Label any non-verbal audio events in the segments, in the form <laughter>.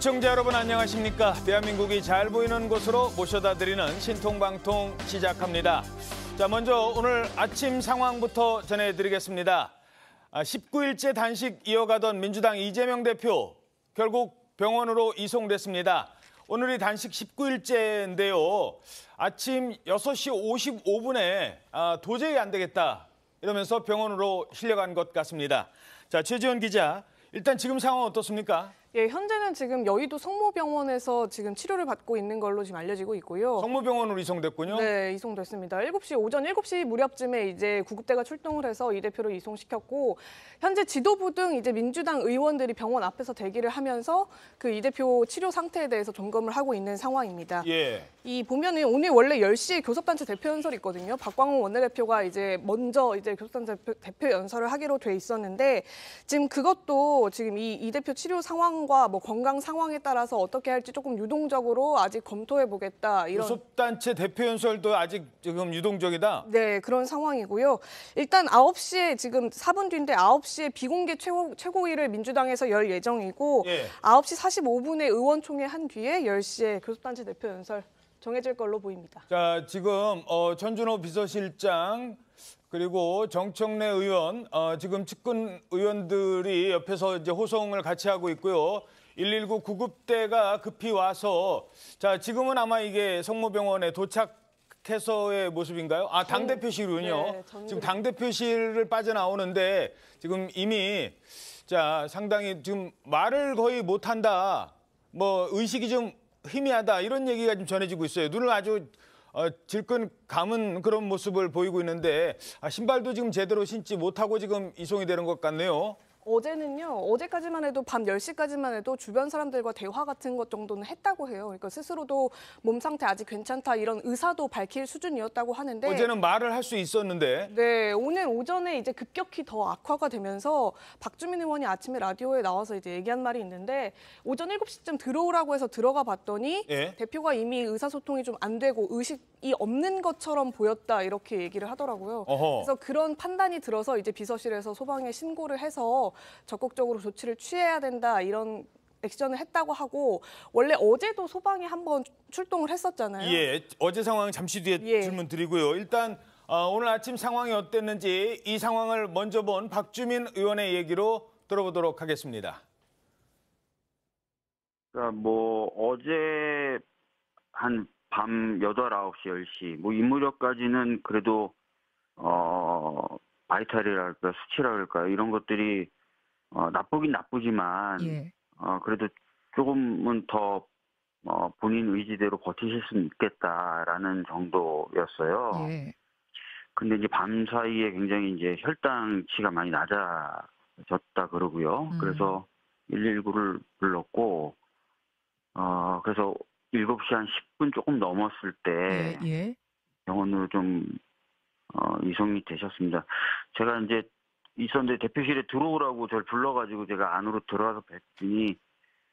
시청자 여러분 안녕하십니까? 대한민국이 잘 보이는 곳으로 모셔다 드리는 신통방통 시작합니다. 자, 먼저 오늘 아침 상황부터 전해드리겠습니다. 19일째 아, 단식 이어가던 민주당 이재명 대표 결국 병원으로 이송됐습니다. 오늘이 단식 19일째인데요. 아침 6시 55분에 아, 도저히 안 되겠다 이러면서 병원으로 실려간 것 같습니다. 자, 최지원 기자, 일단 지금 상황 어떻습니까? 예, 현재는 지금 여의도 성모병원에서 지금 치료를 받고 있는 걸로 지금 알려지고 있고요. 성모병원으로 이송됐군요. 네, 이송됐습니다. 7시 오전 7시 무렵쯤에 이제 구급대가 출동을 해서 이 대표를 이송시켰고 현재 지도부 등 이제 민주당 의원들이 병원 앞에서 대기를 하면서 그 이 대표 치료 상태에 대해서 점검을 하고 있는 상황입니다. 예. 이 보면은 오늘 원래 10시에 교섭단체 대표 연설이 있거든요. 박광호 원내대표가 이제 먼저 이제 교섭단체 대표, 연설을 하기로 돼 있었는데 지금 그것도 지금 이 이 대표 치료 상황 상황과 뭐 건강 상황에 따라서 어떻게 할지 조금 유동적으로 아직 검토해 보겠다 이런 섭단체 대표 연설도 아직 지금 유동적이다. 네, 그런 상황이고요. 일단 9시에 지금 4분 뒤인데 9시에 비공개 최고 최고위를 민주당에서 열 예정이고 예. 9시 45분에 의원총회 한 뒤에 10시에 교섭단체 대표 연설 정해질 걸로 보입니다. 자, 지금 어, 천준호 비서실장 그리고 정청래 의원, 어, 지금 측근 의원들이 옆에서 이제 호송을 같이 하고 있고요. 119 구급대가 급히 와서 자 지금은 아마 이게 성모병원에 도착해서의 모습인가요? 아 당대표실은요. 네, 네 지금 당대표실을 빠져나오는데 지금 이미 자 상당히 지금 말을 거의 못한다. 뭐 의식이 좀 희미하다 이런 얘기가 좀 전해지고 있어요. 눈을 아주 어, 질끈 감은 그런 모습을 보이고 있는데 아, 신발도 지금 제대로 신지 못하고 지금 이송이 되는 것 같네요. 어제는요. 어제까지만 해도 밤 10시까지만 해도 주변 사람들과 대화 같은 것 정도는 했다고 해요. 그러니까 스스로도 몸 상태 아직 괜찮다 이런 의사도 밝힐 수준이었다고 하는데 어제는 말을 할 수 있었는데 네, 오늘 오전에 이제 급격히 더 악화가 되면서 박주민 의원이 아침에 라디오에 나와서 이제 얘기한 말이 있는데 오전 7시쯤 들어오라고 해서 들어가 봤더니 예? 대표가 이미 의사소통이 좀 안 되고 의식이 없는 것처럼 보였다 이렇게 얘기를 하더라고요. 어허. 그래서 그런 판단이 들어서 이제 비서실에서 소방에 신고를 해서 적극적으로 조치를 취해야 된다 이런 액션을 했다고 하고 원래 어제도 소방이 한번 출동을 했었잖아요. 예, 어제 상황 잠시 뒤에 예. 질문 드리고요. 일단 어, 오늘 아침 상황이 어땠는지 이 상황을 먼저 본 박주민 의원의 얘기로 들어보도록 하겠습니다. 그러니까 뭐 어제 한 밤 8, 9시, 1 0시뭐 인무렵까지는 그래도 어 바이탈이랄까 수치라그럴까 이런 것들이 어, 나쁘긴 나쁘지만 예. 어, 그래도 조금은 더 어, 본인 의지대로 버티실 수 있겠다라는 정도였어요. 예. 근데 이제 밤 사이에 굉장히 이제 혈당치가 많이 낮아졌다 그러고요. 음. 그래서 119를 불렀고, 어, 그래서 7시 한 10분 조금 넘었을 때 예, 예. 병원으로 좀 어, 이송이 되셨습니다. 제가 이제 있었는데 대표실에 들어오라고 저를 불러가지고 제가 안으로 들어와서 뵀더니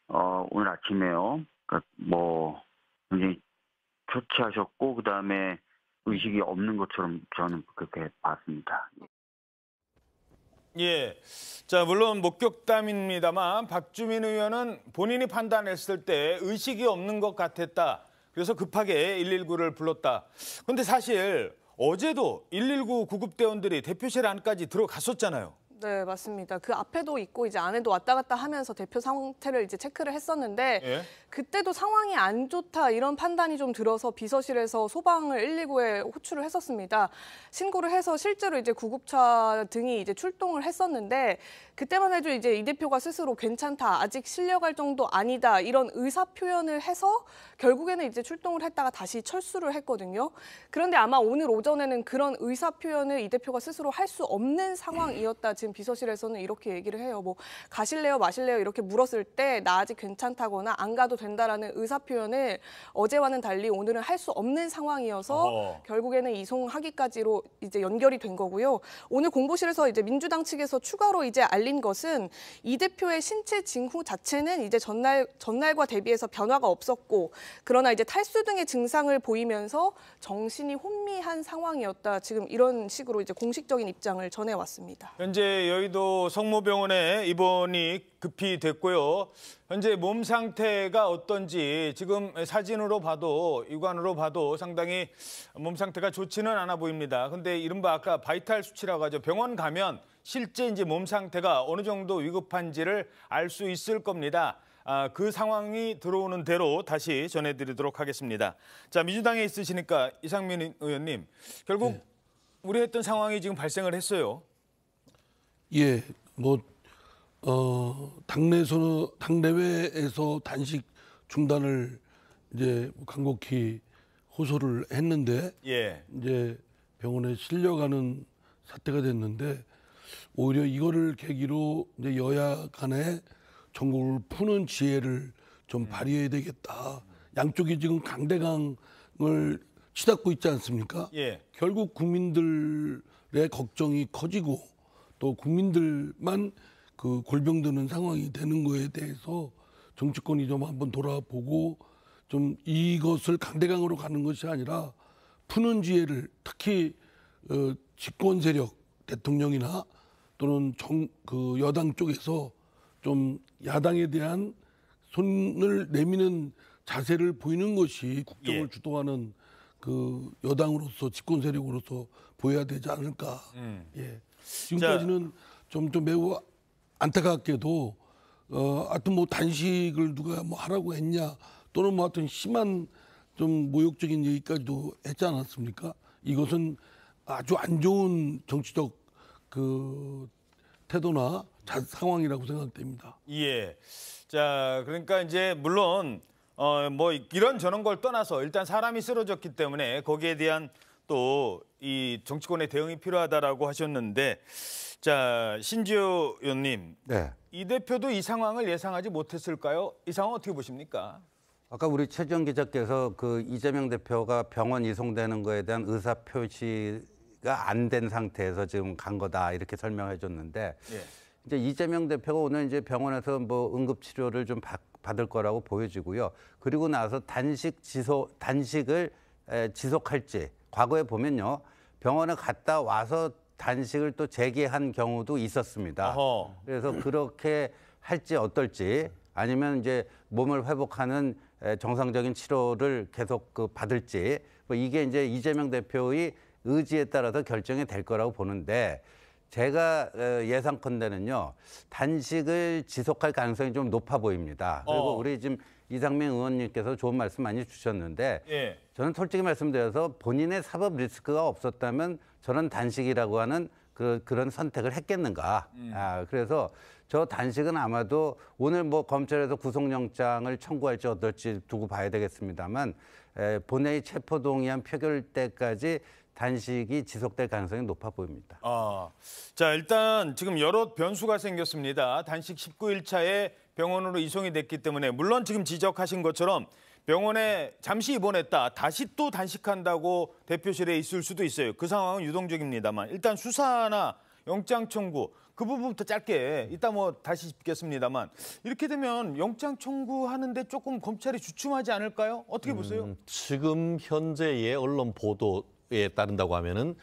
어, 오늘 아침에요. 그러니까 뭐 굉장히 초췌하셨고 그 다음에 의식이 없는 것처럼 저는 그렇게 봤습니다. 예. 자, 물론 목격담입니다만 박주민 의원은 본인이 판단했을 때 의식이 없는 것 같았다. 그래서 급하게 119를 불렀다. 근데 사실 어제도 119 구급대원들이 대표실 안까지 들어갔었잖아요. 네, 맞습니다. 그 앞에도 있고 이제 안에도 왔다 갔다 하면서 대표 상태를 이제 체크를 했었는데 예? 그때도 상황이 안 좋다 이런 판단이 좀 들어서 비서실에서 소방을 119에 호출을 했었습니다. 신고를 해서 실제로 이제 구급차 등이 이제 출동을 했었는데 그때만 해도 이제 이 대표가 스스로 괜찮다 아직 실려갈 정도 아니다 이런 의사 표현을 해서 결국에는 이제 출동을 했다가 다시 철수를 했거든요. 그런데 아마 오늘 오전에는 그런 의사 표현을 이 대표가 스스로 할 수 없는 상황이었다. 지금 비서실에서는 이렇게 얘기를 해요. 뭐 가실래요, 마실래요 이렇게 물었을 때 나 아직 괜찮다거나 안 가도 된다라는 의사 표현을 어제와는 달리 오늘은 할 수 없는 상황이어서 어 결국에는 이송하기까지로 이제 연결이 된 거고요. 오늘 공보실에서 이제 민주당 측에서 추가로 이제 알린 것은 이 대표의 신체 징후 자체는 이제 전날 전날과 대비해서 변화가 없었고 그러나 이제 탈수 등의 증상을 보이면서 정신이 혼미한 상황이었다. 지금 이런 식으로 이제 공식적인 입장을 전해 왔습니다. 현재 여의도 성모병원에 입원이 급히 됐고요. 현재 몸 상태가 어떤지 지금 사진으로 봐도 육안으로 봐도 상당히 몸 상태가 좋지는 않아 보입니다. 근데 이른바 아까 바이탈 수치라고 하죠. 병원 가면 실제 이제 몸 상태가 어느 정도 위급한지를 알 수 있을 겁니다. 아, 그 상황이 들어오는 대로 다시 전해드리도록 하겠습니다. 자, 민주당에 있으시니까 이상민 의원님, 결국 네. 우려했던 상황이 지금 발생을 했어요. 예, 뭐 어, 당내에서 당내외에서 단식 중단을 이제 간곡히 호소를 했는데 예. 이제 병원에 실려가는 사태가 됐는데 오히려 이거를 계기로 이제 여야 간에 전국을 푸는 지혜를 좀 음. 발휘해야 되겠다. 양쪽이 지금 강대강을 치닫고 있지 않습니까? 예. 결국 국민들의 걱정이 커지고 또 국민들만 그 골병드는 상황이 되는 거에 대해서 정치권이 좀 한번 돌아보고 좀 이것을 강대강으로 가는 것이 아니라 푸는 지혜를 특히 어, 집권 세력 대통령이나 또는 정, 그 여당 쪽에서 좀 야당에 대한 손을 내미는 자세를 보이는 것이 국정을 예. 주도하는 그 여당으로서 집권 세력으로서 보여야 되지 않을까. 음. 예. 지금까지는 좀, 좀 매우 안타깝게도 어, 하여튼 뭐 단식을 누가 뭐 하라고 했냐 또는 뭐 하여튼 심한 좀 모욕적인 얘기까지도 했지 않았습니까? 이것은 아주 안 좋은 정치적 그 태도나 자, 상황이라고 생각됩니다. 예. 자, 그러니까 이제 물론 어, 뭐 이런 저런 걸 떠나서 일단 사람이 쓰러졌기 때문에 거기에 대한 또이 정치권의 대응이 필요하다라고 하셨는데 자 신지호 의원님 네. 이 대표도 이 상황을 예상하지 못했을까요? 이 상황 어떻게 보십니까? 아까 우리 최지 기자께서 그 이재명 대표가 병원 이송되는 거에 대한 의사 표시가 안 된 상태에서 지금 간 거다 이렇게 설명해 줬는데 예. 이제 이재명 대표가 오늘 이제 병원에서 뭐 응급 치료를 좀 받, 받을 거라고 보여지고요. 그리고 나서 단식 지속 단식을 에, 지속할지 과거에 보면요. 병원에 갔다 와서 단식을 또 재개한 경우도 있었습니다. 어허. 그래서 그렇게 할지 어떨지 아니면 이제 몸을 회복하는 정상적인 치료를 계속 그 받을지 뭐 이게 이제 이재명 대표의 의지에 따라서 결정이 될 거라고 보는데 제가 예상컨대는요 단식을 지속할 가능성이 좀 높아 보입니다. 그리고 어. 우리 지금 이상민 의원님께서 좋은 말씀 많이 주셨는데 예. 저는 솔직히 말씀드려서 본인의 사법 리스크가 없었다면 저는 단식이라고 하는 그, 그런 선택을 했겠는가. 음. 아, 그래서 저 단식은 아마도 오늘 뭐 검찰에서 구속영장을 청구할지 어떨지 두고 봐야 되겠습니다만 에, 본회의 체포동의안 표결 때까지 단식이 지속될 가능성이 높아 보입니다. 아, 자 일단 지금 여러 변수가 생겼습니다. 단식 19일차에 병원으로 이송이 됐기 때문에 물론 지금 지적하신 것처럼 병원에 잠시 입원했다 다시 또 단식한다고 대표실에 있을 수도 있어요. 그 상황은 유동적입니다만 일단 수사나 영장 청구 그 부분부터 짧게 이따 뭐 다시 짚겠습니다만 이렇게 되면 영장 청구하는데 조금 검찰이 주춤하지 않을까요? 어떻게 음, 보세요? 지금 현재의 언론 보도에 따른다고 하면은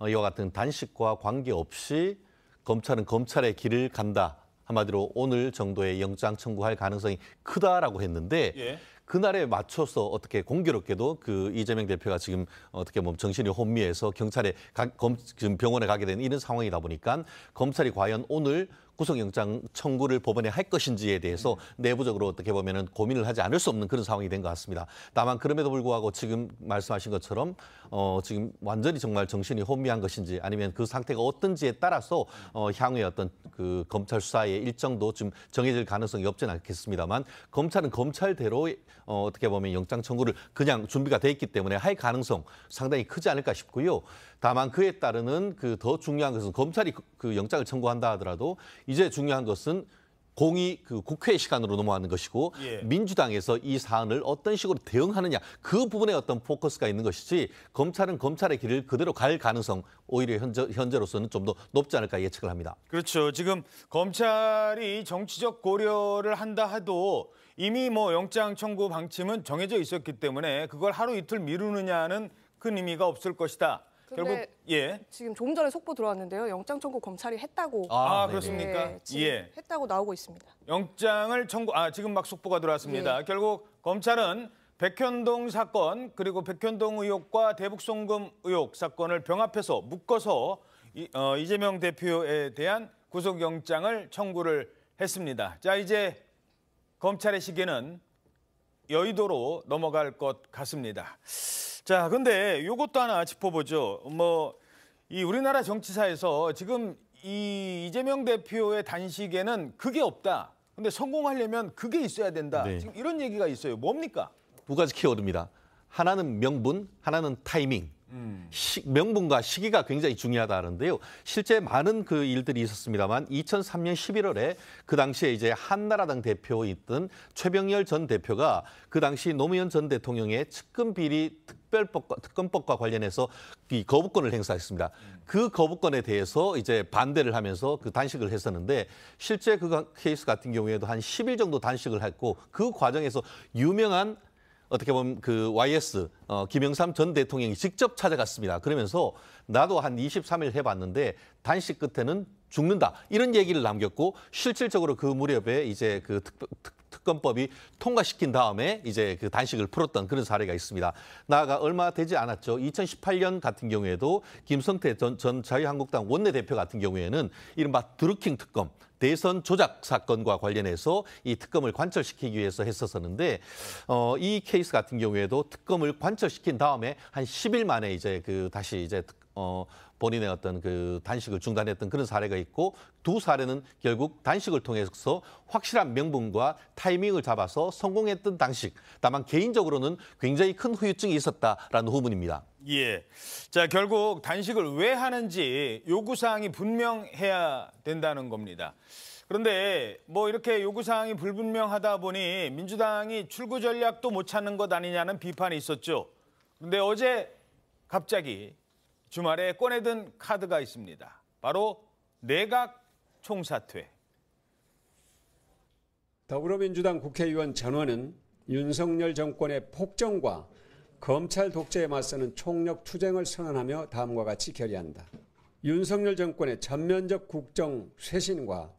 어, 이와 같은 단식과 관계없이 검찰은 검찰의 길을 간다. 한마디로 오늘 정도의 영장 청구할 가능성이 크다라고 했는데 예. 그날에 맞춰서 어떻게 공교롭게도 그 이재명 대표가 지금 어떻게 보면 정신이 혼미해서 경찰에 가, 검, 지금 병원에 가게 된 이런 상황이다 보니까 검찰이 과연 오늘 구속영장 청구를 법원에 할 것인지에 대해서 내부적으로 어떻게 보면 고민을 하지 않을 수 없는 그런 상황이 된 것 같습니다. 다만 그럼에도 불구하고 지금 말씀하신 것처럼 어, 지금 완전히 정말 정신이 혼미한 것인지 아니면 그 상태가 어떤지에 따라서 어, 향후에 어떤 그 검찰 수사의 일정도 지금 정해질 가능성이 없지 않겠습니다만 검찰은 검찰대로 어, 어떻게 보면 영장 청구를 그냥 준비가 돼 있기 때문에 할 가능성 상당히 크지 않을까 싶고요. 다만 그에 따르는 그 더 중요한 것은 검찰이 그, 그 영장을 청구한다 하더라도 이제 중요한 것은 공이 그 국회 시간으로 넘어가는 것이고 예. 민주당에서 이 사안을 어떤 식으로 대응하느냐 그 부분에 어떤 포커스가 있는 것이지 검찰은 검찰의 길을 그대로 갈 가능성 오히려 현재, 현재로서는 좀 더 높지 않을까 예측을 합니다. 그렇죠. 지금 검찰이 정치적 고려를 한다 하도 이미 뭐 영장 청구 방침은 정해져 있었기 때문에 그걸 하루 이틀 미루느냐는 큰 의미가 없을 것이다. 결국 예. 지금 조금 전에 속보 들어왔는데요. 영장 청구 검찰이 했다고. 아, 아 네. 그렇습니까? 예, 예. 했다고 나오고 있습니다. 영장을 청구 아 지금 막 속보가 들어왔습니다. 예. 결국 검찰은 백현동 사건 그리고 백현동 의혹과 대북송금 의혹 사건을 병합해서 묶어서 이, 어, 이재명 대표에 대한 구속영장을 청구를 했습니다. 자 이제 검찰의 시계는 여의도로 넘어갈 것 같습니다. 자, 근데 요것도 하나 짚어보죠. 뭐, 이 우리나라 정치사에서 지금 이 이재명 대표의 단식에는 그게 없다. 근데 성공하려면 그게 있어야 된다. 네. 지금 이런 얘기가 있어요. 뭡니까? 두 가지 키워드입니다. 하나는 명분, 하나는 타이밍. 시, 명분과 시기가 굉장히 중요하다는데요. 실제 많은 그 일들이 있었습니다만 2003년 11월에 그 당시에 이제 한나라당 대표였던 최병열 전 대표가 그 당시 노무현 전 대통령의 측근 비리 특별법과 특검법과 관련해서 이 거부권을 행사했습니다. 그 거부권에 대해서 이제 반대를 하면서 그 단식을 했었는데 실제 그 케이스 같은 경우에도 한 10일 정도 단식을 했고 그 과정에서 유명한 어떻게 보면 그 YS 어, 김영삼 전 대통령이 직접 찾아갔습니다. 그러면서 나도 한 23일 해봤는데 단식 끝에는 죽는다 이런 얘기를 남겼고 실질적으로 그 무렵에 이제 그 특, 특, 특검법이 통과시킨 다음에 이제 그 단식을 풀었던 그런 사례가 있습니다. 나아가 얼마 되지 않았죠. 2018년 같은 경우에도 김성태 전, 전 자유한국당 원내대표 같은 경우에는 이른바 드루킹 특검 대선 조작 사건과 관련해서 이 특검을 관철시키기 위해서 했었었는데 어, 이 케이스 같은 경우에도 특검을 관철시킨 다음에 한 10일 만에 이제 그 다시 이제 어, 본인의 어떤 그 단식을 중단했던 그런 사례가 있고 두 사례는 결국 단식을 통해서 확실한 명분과 타이밍을 잡아서 성공했던 단식 다만 개인적으로는 굉장히 큰 후유증이 있었다라는 후문입니다. 예. 자, 결국 단식을 왜 하는지 요구사항이 분명해야 된다는 겁니다. 그런데 뭐 이렇게 요구사항이 불분명하다 보니 민주당이 출구 전략도 못 찾는 것 아니냐는 비판이 있었죠. 그런데 어제 갑자기 주말에 꺼내든 카드가 있습니다. 바로 내각 총사퇴. 더불어민주당 국회의원 전원은 윤석열 정권의 폭정과 검찰 독재에 맞서는 총력 투쟁을 선언하며 다음과 같이 결의한다. 윤석열 정권의 전면적 국정 쇄신과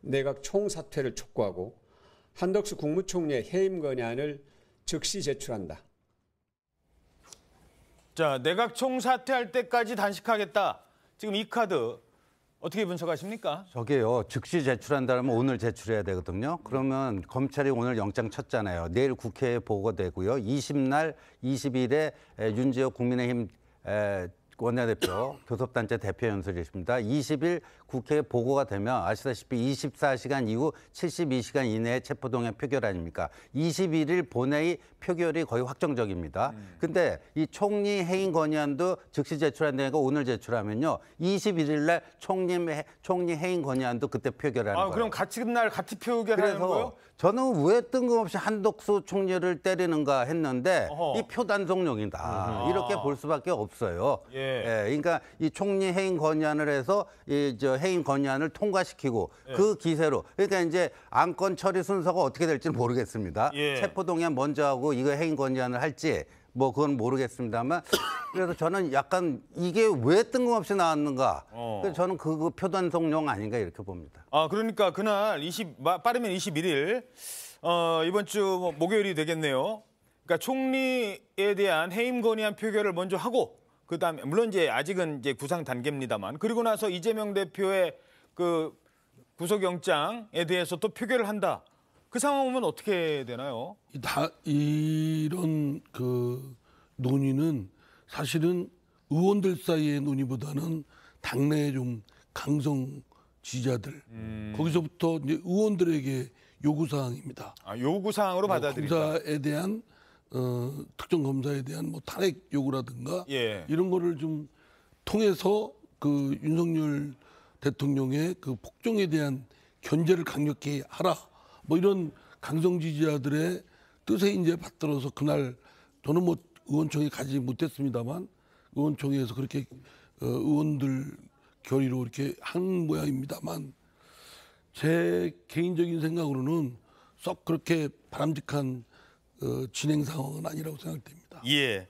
내각 총사퇴를 촉구하고 한덕수 국무총리의 해임 건의안을 즉시 제출한다. 자, 내각 총사퇴할 때까지 단식하겠다. 지금 이 카드 어떻게 분석하십니까? 저게요. 즉시 제출한다면 오늘 제출해야 되거든요. 그러면 검찰이 오늘 영장 쳤잖아요. 내일 국회에 보고되고요. 20날 20일에 윤지호 국민의힘 원내대표 교섭단체 대표 연설이 있습니다. 20일 국회에 보고가 되면 아시다시피 24시간 이후 72시간 이내에 체포동의 표결 아닙니까? 21일 본회의 표결이 거의 확정적입니다. 음. 근데 이 총리 해임 건의안도 즉시 제출한 다니까 오늘 제출하면요. 21일 날 총리, 총리 해임 건의안도 그때 표결하는 아, 거예요. 그럼 같이 그날 같이 표결하는 거예요? 저는 왜 뜬금없이 한독수 총리를 때리는가 했는데 어허. 이 표단속용이다. 음. 아. 이렇게 볼 수밖에 없어요. 예. 예. 그러니까 이 총리 해임 건의안을 해서 이저 해임 건의안을 통과시키고 예. 그 기세로 그러니까 이제 안건 처리 순서가 어떻게 될지 는 모르겠습니다. 예. 체포동의안 먼저 하고 이거 해임 건의안을 할지 뭐 그건 모르겠습니다만 <coughs> 그래서 저는 약간 이게 왜 뜬금없이 나왔는가 어. 그래서 저는 그, 그 표단속용 아닌가 이렇게 봅니다. 아 그러니까 그날 20 빠르면 21일 어, 이번 주 뭐 목요일이 되겠네요. 그러니까 총리에 대한 해임 건의안 표결을 먼저 하고 그다음에 물론 이제 아직은 이제 구상 단계입니다만 그리고 나서 이재명 대표의 그 구속영장에 대해서 또 표결을 한다. 그 상황 오면 어떻게 되나요? 다 이런 그 논의는 사실은 의원들 사이의 논의보다는 당내 좀 강성 지자들 음. 거기서부터 이제 의원들에게 요구 사항입니다. 아, 요구 사항으로 어, 받아들인다. 검사에 대한 어, 특정 검사에 대한 뭐 탄핵 요구라든가 예. 이런 거를 좀 통해서 그 윤석열 대통령의 그 폭정에 대한 견제를 강력히 하라 뭐 이런 강성 지지자들의 뜻에 이제 받들어서 그날 저는 뭐 의원총회 가지 못했습니다만 의원총회에서 그렇게 어, 의원들 결의로 이렇게 한 모양입니다만 제 개인적인 생각으로는 썩 그렇게 바람직한 어, 진행 상황은 아니라고 생각됩니다. 예.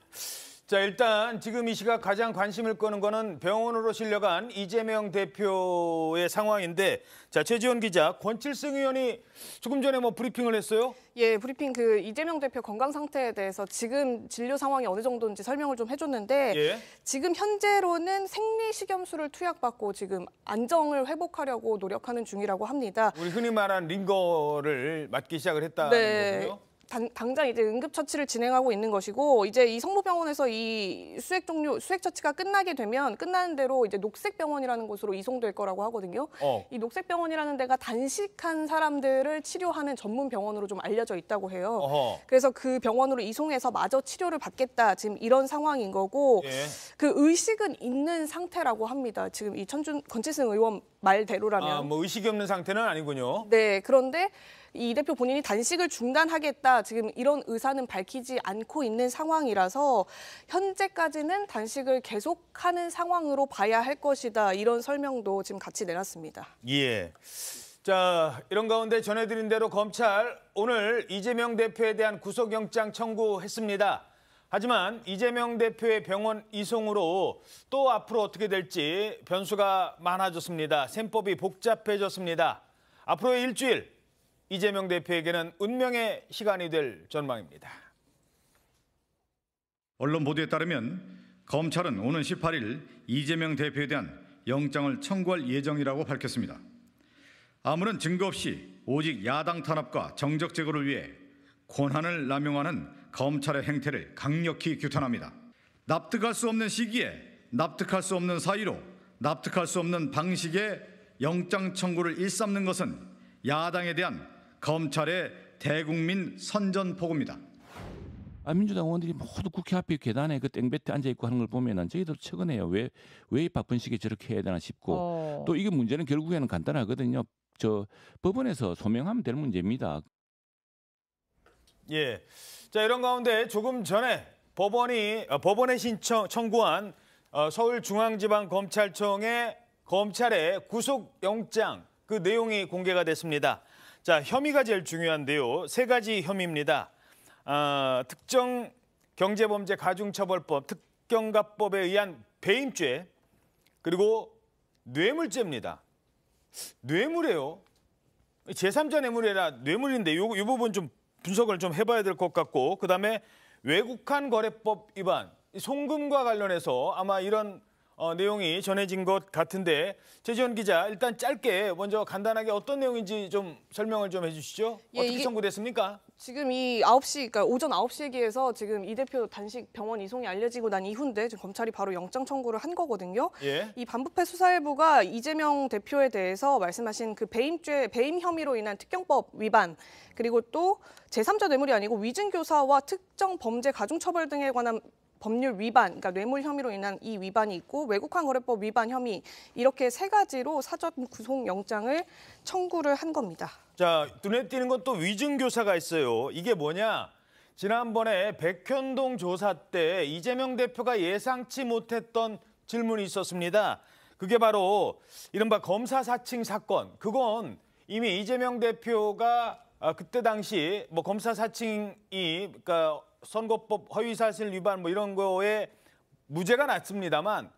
자 일단 지금 이 시각 가장 관심을 끄는 거는 병원으로 실려간 이재명 대표의 상황인데 자 최지원 기자 권칠승 의원이 조금 전에 뭐 브리핑을 했어요? 예 브리핑 그 이재명 대표 건강 상태에 대해서 지금 진료 상황이 어느 정도인지 설명을 좀 해줬는데 예. 지금 현재로는 생리 식염수를 투약받고 지금 안정을 회복하려고 노력하는 중이라고 합니다. 우리 흔히 말한 링거를 맞기 시작을 했다는 네. 거군 단, 당장 이제 응급처치를 진행하고 있는 것이고 이제 이 성모병원에서 이 수액 종류 수액 처치가 끝나게 되면 끝나는 대로 이제 녹색병원이라는 곳으로 이송될 거라고 하거든요. 어. 이 녹색병원이라는 데가 단식한 사람들을 치료하는 전문 병원으로 좀 알려져 있다고 해요. 어허. 그래서 그 병원으로 이송해서 마저 치료를 받겠다 지금 이런 상황인 거고 예. 그 의식은 있는 상태라고 합니다. 지금 이 천준 권치승 의원 말대로라면 아, 뭐 의식이 없는 상태는 아니군요. 네 그런데 이 대표 본인이 단식을 중단하겠다 지금 이런 의사는 밝히지 않고 있는 상황이라서 현재까지는 단식을 계속하는 상황으로 봐야 할 것이다 이런 설명도 지금 같이 내놨습니다. 예. 자 이런 가운데 전해드린 대로 검찰 오늘 이재명 대표에 대한 구속영장 청구했습니다. 하지만 이재명 대표의 병원 이송으로 또 앞으로 어떻게 될지 변수가 많아졌습니다. 셈법이 복잡해졌습니다. 앞으로의 일주일 이재명 대표에게는 운명의 시간이 될 전망입니다. 언론 보도에 따르면 검찰은 오는 18일 이재명 대표에 대한 영장을 청구할 예정이라고 밝혔습니다. 아무런 증거 없이 오직 야당 탄압과 정적 제거를 위해 권한을 남용하는 검찰의 행태를 강력히 규탄합니다. 납득할 수 없는 시기에 납득할 수 없는 사이로 납득할 수 없는 방식의 영장 청구를 일삼는 것은 야당에 대한 검찰의 대국민 선전포고입니다. 아, 민주당 의원들이 모두 국회 앞에 계단에 그 땡볕에 앉아 있고 하는 걸 보면은 저희도 최근에요. 왜왜 바쁜 시기에 저렇게 해야 되나 싶고 어. 또 이게 문제는 결국에는 간단하거든요. 저 법원에서 소명하면 될 문제입니다. 예. 자, 이런 가운데 조금 전에 법원이 어, 법원에 신청 청구한 어, 서울중앙지방검찰청의 검찰의 구속영장 그 내용이 공개가 됐습니다. 자, 혐의가 제일 중요한데요. 세 가지 혐의입니다. 어, 특정 경제범죄 가중처벌법, 특경가법에 의한 배임죄, 그리고 뇌물죄입니다. 뇌물이에요. 제3자 뇌물이라 뇌물인데 요, 요 부분 좀 분석을 좀 해봐야 될 것 같고 그다음에 외국한 거래법 위반, 송금과 관련해서 아마 이런 어, 내용이 전해진 것 같은데 최지원 기자 일단 짧게 먼저 간단하게 어떤 내용인지 좀 설명을 좀 해주시죠. 예, 어떻게 청구됐습니까? 지금 이 9시, 그러니까 오전 9시에 기해서 지금 이 대표 단식 병원 이송이 알려지고 난 이후인데 지금 검찰이 바로 영장 청구를 한 거거든요. 예. 이 반부패 수사일부가 이재명 대표에 대해서 말씀하신 그 배임죄, 배임 혐의로 인한 특경법 위반 그리고 또 제3자 뇌물이 아니고 위증교사와 특정 범죄 가중처벌 등에 관한 법률 위반, 그러니까 뇌물 혐의로 인한 이 위반이 있고 외국환 거래법 위반 혐의 이렇게 세 가지로 사전 구속 영장을 청구를 한 겁니다. 자, 눈에 띄는 건 또 위증 교사가 있어요. 이게 뭐냐? 지난번에 백현동 조사 때 이재명 대표가 예상치 못했던 질문이 있었습니다. 그게 바로 이른바 검사 사칭 사건. 그건 이미 이재명 대표가 아, 그때 당시 뭐 검사 사칭이 그러니까 선거법 허위사실 위반 뭐 이런 거에 무죄가 났습니다만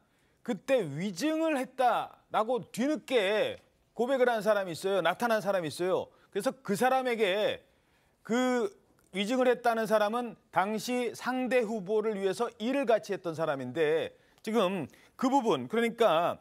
그때 위증을 했다라고 뒤늦게 고백을 한 사람이 있어요. 나타난 사람이 있어요. 그래서 그 사람에게 그 위증을 했다는 사람은 당시 상대 후보를 위해서 일을 같이 했던 사람인데 지금 그 부분 그러니까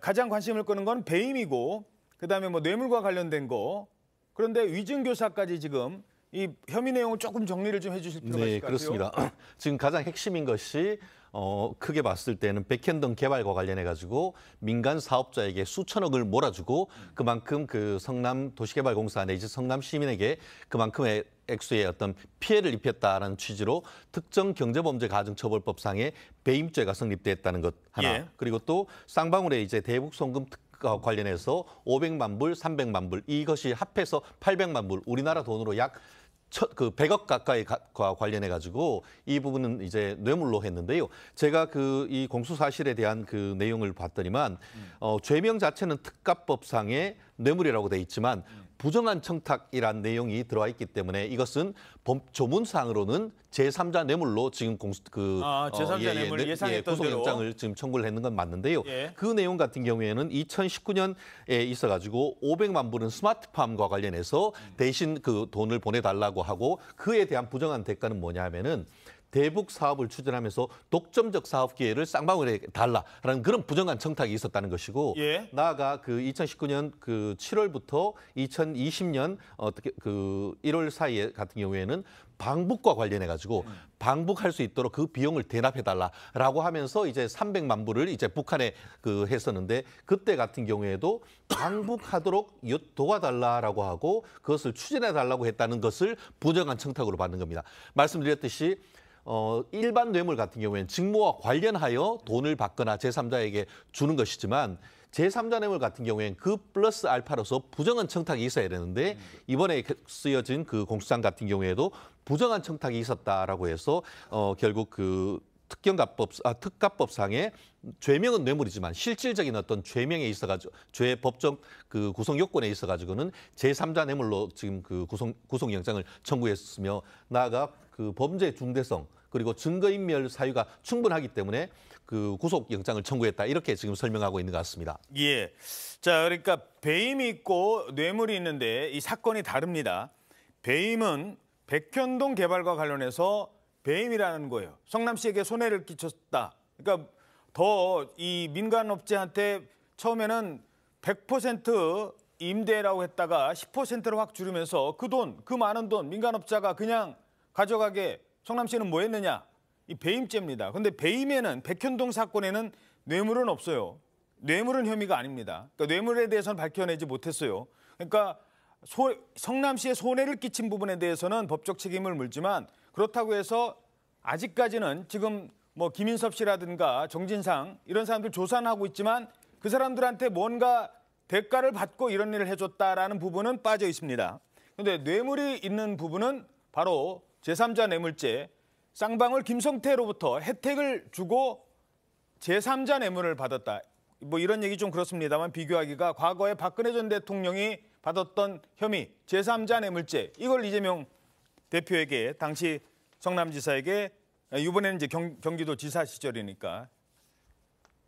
가장 관심을 끄는 건 배임이고 그다음에 뭐 뇌물과 관련된 거 그런데 위증 교사까지 지금 이 혐의 내용을 조금 정리를 좀 해주실 필요가 네, 있을 것 같아요. 그렇습니다. <clears throat> 지금 가장 핵심인 것이 어, 크게 봤을 때는 백현동 개발과 관련해 가지고 민간 사업자에게 수천억을 몰아주고 그만큼 그 성남 도시개발공사 내지 성남 시민에게 그만큼의 액수의 어떤 피해를 입혔다라는 취지로 특정 경제범죄 가중처벌법상의 배임죄가 성립됐다는 것 하나 예. 그리고 또 쌍방울의 이제 대북 송금 특 관련해서 500만 불, 300만 불 이것이 합해서 800만 불 우리나라 돈으로 약그 100억 가까이과 관련해 가지고 이 부분은 이제 뇌물로 했는데요. 제가 그 이공소 사실에 대한 그 내용을 봤더니만 음. 어, 죄명 자체는 특가법상의 뇌물이라고 돼 있지만 부정한 청탁이란 내용이 들어와 있기 때문에 이것은 범, 조문상으로는 제3자 뇌물로 지금 공수 그 아, 어, 예, 뇌물 예, 예 구속영장을 지금 청구를 했는 건 맞는데요. 예. 그 내용 같은 경우에는 2019년에 있어 가지고 500만 불은 스마트팜과 관련해서 음. 대신 그 돈을 보내 달라고 하고 그에 대한 부정한 대가는 뭐냐면은 하 대북 사업을 추진하면서 독점적 사업 기회를 쌍방울에 달라라는 그런 부정한 청탁이 있었다는 것이고 예. 나아가 그 2019년 그 7월부터 2020년 어떻게 그 1월 사이에 같은 경우에는 방북과 관련해 가지고 음. 방북할 수 있도록 그 비용을 대납해 달라라고 하면서 이제 300만 불을 이제 북한에 그 했었는데 그때 같은 경우에도 방북하도록 도와달라라고 하고 그것을 추진해 달라고 했다는 것을 부정한 청탁으로 받는 겁니다. 말씀드렸듯이 어, 일반 뇌물 같은 경우에는 직무와 관련하여 돈을 받거나 제3자에게 주는 것이지만 제3자 뇌물 같은 경우에는 그 플러스 알파로서 부정한 청탁이 있어야 되는데 이번에 그 쓰여진 그 공수장 같은 경우에도 부정한 청탁이 있었다라고 해서 어, 결국 그 특경가법 아, 특가법상에 죄명은 뇌물이지만 실질적인 어떤 죄명에 있어가지고 죄법정그 구성 요건에 있어가지고는 제3자 뇌물로 지금 그 구성 구속영장을 청구했으며 나아가 그 범죄 중대성 그리고 증거인멸 사유가 충분하기 때문에 그 구속영장을 청구했다 이렇게 지금 설명하고 있는 것 같습니다. 예. 자, 그러니까 배임이 있고 뇌물이 있는데 이 사건이 다릅니다. 배임은 백현동 개발과 관련해서 배임이라는 거예요. 성남시에게 손해를 끼쳤다. 그러니까 더 이 민간업체한테 처음에는 100% 임대라고 했다가 10%로 확 줄이면서 그 돈, 그 많은 돈 민간업자가 그냥 가져가게 성남시는 뭐 했느냐? 이 배임죄입니다. 근데 배임에는 백현동 사건에는 뇌물은 없어요. 뇌물은 혐의가 아닙니다. 그러니까 뇌물에 대해서는 밝혀내지 못했어요. 그러니까 소, 성남시의 손해를 끼친 부분에 대해서는 법적 책임을 물지만 그렇다고 해서 아직까지는 지금 뭐 김인섭 씨라든가 정진상 이런 사람들 조사 하고 있지만 그 사람들한테 뭔가 대가를 받고 이런 일을 해줬다라는 부분은 빠져 있습니다. 그런데 뇌물이 있는 부분은 바로 제3자 뇌물죄 쌍방울 김성태로부터 혜택을 주고 제3자 뇌물을 받았다. 뭐 이런 얘기 좀 그렇습니다만 비교하기가 과거에 박근혜 전 대통령이 받았던 혐의 제3자 뇌물죄 이걸 이재명 대표에게 당시 성남지사에게 아, 이번에는 이제 경, 경기도 지사 시절이니까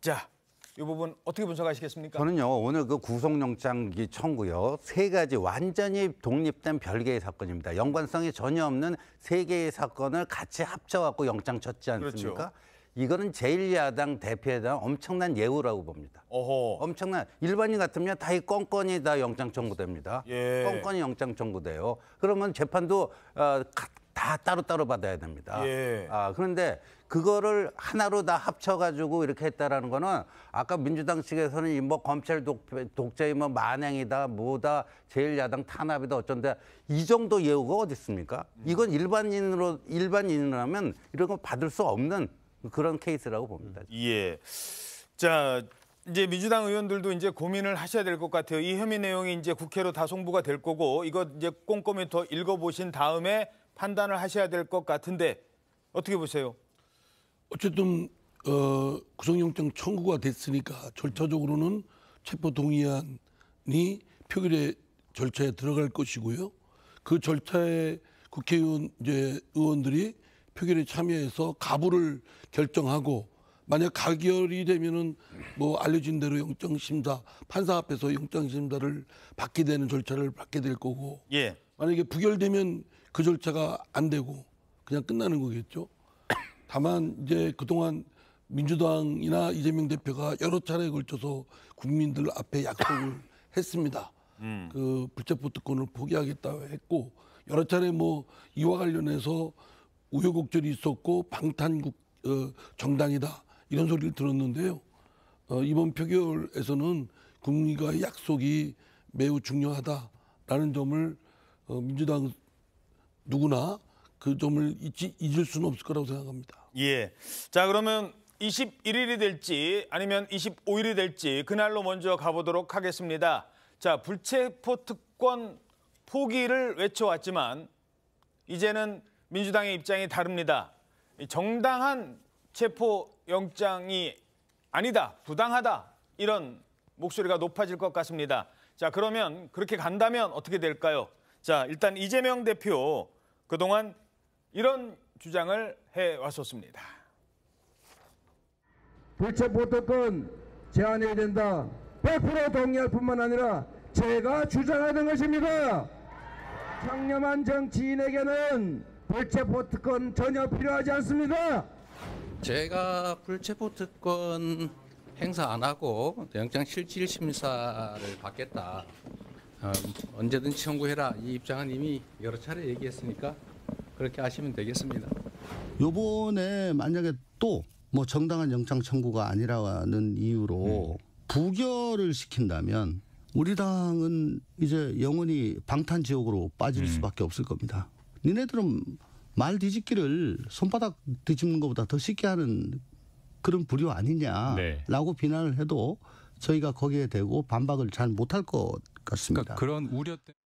자이 부분 어떻게 분석하시겠습니까? 저는요 오늘 그 구속영장 청구요 세 가지 완전히 독립된 별개의 사건입니다. 연관성이 전혀 없는 세 개의 사건을 같이 합쳐갖고 영장 쳤지 그렇죠. 않습니까? 그렇죠. 이거는 제1야당 대표에 대한 엄청난 예우라고 봅니다. 어허. 엄청난 일반인 같으면 다이 껌껌이 다 영장 청구됩니다. 예. 껌껌이 영장 청구돼요. 그러면 재판도 어, 다 따로따로 따로 받아야 됩니다. 예. 아, 그런데 그거를 하나로 다 합쳐가지고 이렇게 했다라는 거는 아까 민주당 측에서는 뭐 검찰 독, 독재이 뭐 만행이다 뭐다 제일 야당 탄압이다 어쩐데 이 정도 예우가 어디 있습니까? 이건 일반인으로 일반인이라면 이런 거 받을 수 없는 그런 케이스라고 봅니다. 예. 자, 이제 민주당 의원들도 이제 고민을 하셔야 될 것 같아요. 이 혐의 내용이 이제 국회로 다 송부가 될 거고 이거 이제 꼼꼼히 더 읽어보신 다음에 판단을 하셔야 될 것 같은데 어떻게 보세요? 어쨌든 어, 구속영장 청구가 됐으니까 절차적으로는 체포 동의안이 표결의 절차에 들어갈 것이고요. 그 절차에 국회의원 이제 의원들이 표결에 참여해서 가부를 결정하고 만약 가결이 되면은 뭐 알려진 대로 영장 심사 판사 앞에서 영장 심사를 받게 되는 절차를 받게 될 거고 예. 만약에 부결되면 그 절차가 안 되고 그냥 끝나는 거겠죠. 다만 이제 그동안 민주당이나 이재명 대표가 여러 차례에 걸쳐서 국민들 앞에 약속을 <laughs> 했습니다. 음. 그 불체포특권을 포기하겠다고 했고 여러 차례 뭐 이와 관련해서 우여곡절이 있었고 방탄국 어, 정당이다 이런 소리를 들었는데요. 어, 이번 표결에서는 국민과의 약속이 매우 중요하다라는 점을 어, 민주당 누구나 그 점을 잊지, 잊을 수는 없을 거라고 생각합니다. 예. 자, 그러면 21일이 될지 아니면 25일이 될지 그날로 먼저 가보도록 하겠습니다. 자, 불체포 특권 포기를 외쳐왔지만 이제는 민주당의 입장이 다릅니다. 정당한 체포 영장이 아니다, 부당하다 이런 목소리가 높아질 것 같습니다. 자, 그러면 그렇게 간다면 어떻게 될까요? 자, 일단 이재명 대표 그동안 이런 주장을 해 왔었습니다. 불체 보도권 제한해야 된다. 100% 동의할 뿐만 아니라 제가 주장하는 것입니다. 청렴한 정치인에게는 불체포 특권 전혀 필요하지 않습니다. 제가 불체포 특권 행사 안 하고 영장 실질 심사를 받겠다. 어, 언제든지 청구해라 이 입장은 이미 여러 차례 얘기했으니까 그렇게 하시면 되겠습니다. 요번에 만약에 또 뭐 정당한 영장 청구가 아니라는 이유로 음. 부결을 시킨다면 우리 당은 이제 영원히 방탄 지옥으로 빠질 음. 수밖에 없을 겁니다. 니네들은 말 뒤집기를 손바닥 뒤집는 것보다 더 쉽게 하는 그런 부류 아니냐라고 네. 비난을 해도 저희가 거기에 대고 반박을 잘 못할 것 같습니다. 그러니까 그런 우려 때문에.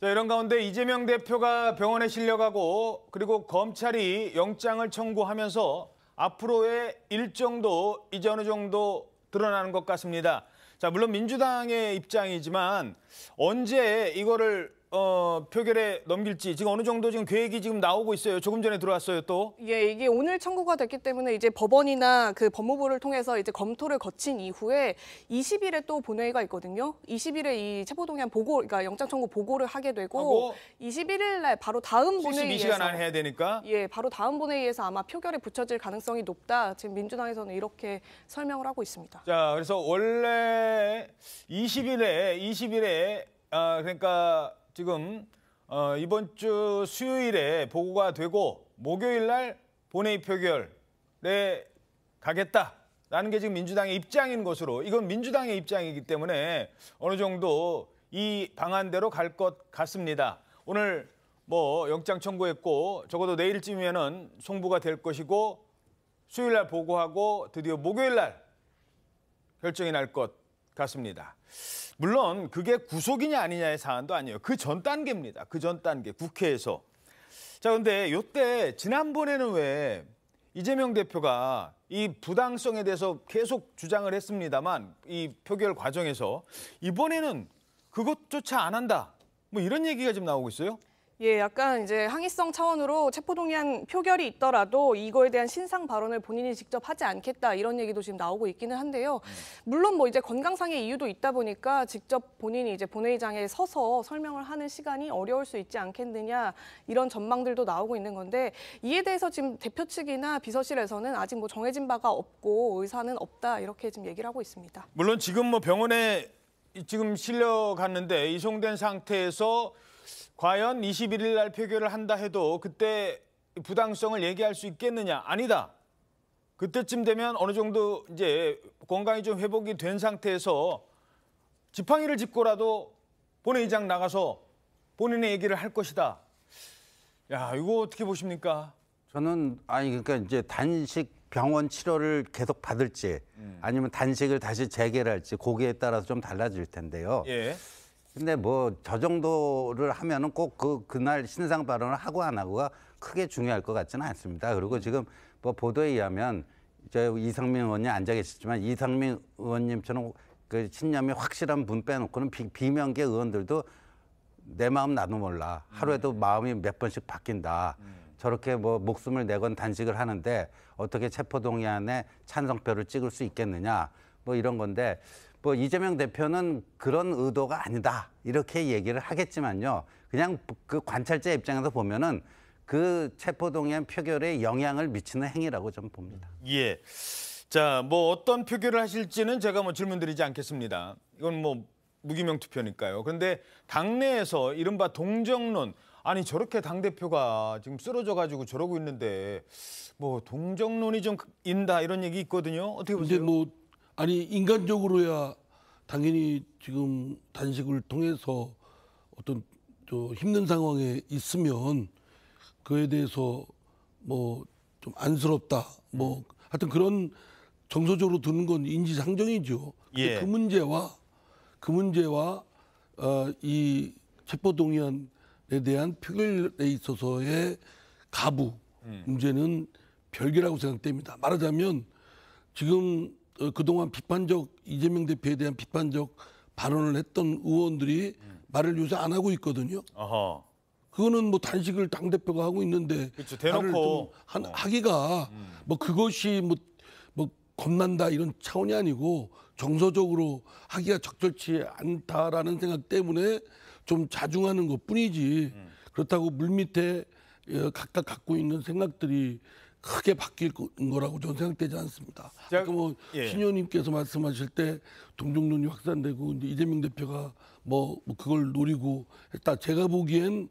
자, 이런 가운데 이재명 대표가 병원에 실려가고 그리고 검찰이 영장을 청구하면서 앞으로의 일정도 이제 어느 정도 드러나는 것 같습니다. 자, 물론 민주당의 입장이지만 언제 이거를 어, 표결에 넘길지 지금 어느 정도 지금 계획이 지금 나오고 있어요. 조금 전에 들어왔어요 또. 예, 이게 오늘 청구가 됐기 때문에 이제 법원이나 그 법무부를 통해서 이제 검토를 거친 이후에 20일에 또 본회의가 있거든요. 20일에 이 체포동의안 보고, 그러니까 영장 청구 보고를 하게 되고 하고, 21일 날 바로 다음 본회의에서 72시간 안 해야 되니까. 예, 바로 다음 본회의에서 아마 표결에 붙여질 가능성이 높다. 지금 민주당에서는 이렇게 설명을 하고 있습니다. 자, 그래서 원래 20일에 20일에 아 그러니까 지금 어, 이번 주 수요일에 보고가 되고 목요일 날 본회의 표결에 가겠다라는 게 지금 민주당의 입장인 것으로 이건 민주당의 입장이기 때문에 어느 정도 이 방안대로 갈 것 같습니다. 오늘 뭐 영장 청구했고 적어도 내일쯤이면 송부가 될 것이고 수요일 날 보고하고 드디어 목요일 날 결정이 날 것 같습니다. 물론 그게 구속이냐 아니냐의 사안도 아니에요. 그 전 단계입니다. 그 전 단계 국회에서. 자, 근데 요때 지난번에는 왜 이재명 대표가 이 부당성에 대해서 계속 주장을 했습니다만 이 표결 과정에서 이번에는 그것조차 안 한다. 뭐 이런 얘기가 지금 나오고 있어요. 예, 약간 이제 항의성 차원으로 체포동의안 표결이 있더라도 이거에 대한 신상 발언을 본인이 직접 하지 않겠다 이런 얘기도 지금 나오고 있기는 한데요. 음. 물론 뭐 이제 건강상의 이유도 있다 보니까 직접 본인이 이제 본회의장에 서서 설명을 하는 시간이 어려울 수 있지 않겠느냐 이런 전망들도 나오고 있는 건데 이에 대해서 지금 대표 측이나 비서실에서는 아직 뭐 정해진 바가 없고 의사는 없다 이렇게 지금 얘기를 하고 있습니다. 물론 지금 뭐 병원에 지금 실려 갔는데 이송된 상태에서 과연 21일 날 표결을 한다 해도 그때 부당성을 얘기할 수 있겠느냐? 아니다. 그때쯤 되면 어느 정도 이제 건강이 좀 회복이 된 상태에서 지팡이를 짚고라도 본회의장 나가서 본인의 얘기를 할 것이다. 야, 이거 어떻게 보십니까? 저는 아니 그러니까 이제 단식 병원 치료를 계속 받을지 음. 아니면 단식을 다시 재개를 할지 거기에 따라서 좀 달라질 텐데요. 예. 근데 뭐 저 정도를 하면은 꼭 그 그날 신상 발언을 하고 안 하고가 크게 중요할 것 같지는 않습니다. 그리고 음. 지금 뭐 보도에 의하면 저 이상민 의원이 앉아 계시지만 이상민 의원님처럼 그 신념이 확실한 분 빼놓고는 비, 명계 의원들도 내 마음 나도 몰라 하루에도 네. 마음이 몇 번씩 바뀐다. 네. 저렇게 뭐 목숨을 내건 단식을 하는데 어떻게 체포동의안에 찬성표를 찍을 수 있겠느냐 뭐 이런 건데 뭐 이재명 대표는 그런 의도가 아니다 이렇게 얘기를 하겠지만요. 그냥 그 관찰자 입장에서 보면은 그 체포동의안 표결에 영향을 미치는 행위라고 좀 봅니다. 예. 자, 뭐 어떤 표결을 하실지는 제가 뭐 질문드리지 않겠습니다. 이건 뭐 무기명 투표니까요. 그런데 당내에서 이른바 동정론 아니 저렇게 당 대표가 지금 쓰러져 가지고 저러고 있는데 뭐 동정론이 좀 인다 이런 얘기 있거든요. 어떻게 보세요? 근데 뭐 아니 인간적으로야 당연히 지금 단식을 통해서 어떤 저 힘든 상황에 있으면 그에 대해서 뭐 좀 안쓰럽다 뭐 하여튼 그런 정서적으로 드는 건 인지상정이죠. 예. 그 문제와 그 문제와 어, 이 체포동의안에 대한 표결에 있어서의 가부 음. 문제는 별개라고 생각됩니다. 말하자면 지금 어, 그동안 비판적 이재명 대표에 대한 비판적 발언을 했던 의원들이 음. 말을 요새 안 하고 있거든요. 어허. 그거는 뭐 단식을 당 대표가 하고 있는데 그치, 대놓고 한, 어. 하기가 음. 뭐 그것이 뭐, 뭐 겁난다 이런 차원이 아니고 정서적으로 하기가 적절치 않다라는 생각 때문에 좀 자중하는 것 뿐이지 음. 그렇다고 물 밑에 어, 각각 갖고 있는 생각들이 크게 바뀔 거라고 저는 생각되지 않습니다. 제가, 아뭐 예. 신효님께서 말씀하실 때 동정론이 확산되고 이제 이재명 대표가 뭐, 뭐 그걸 노리고 했다. 제가 보기엔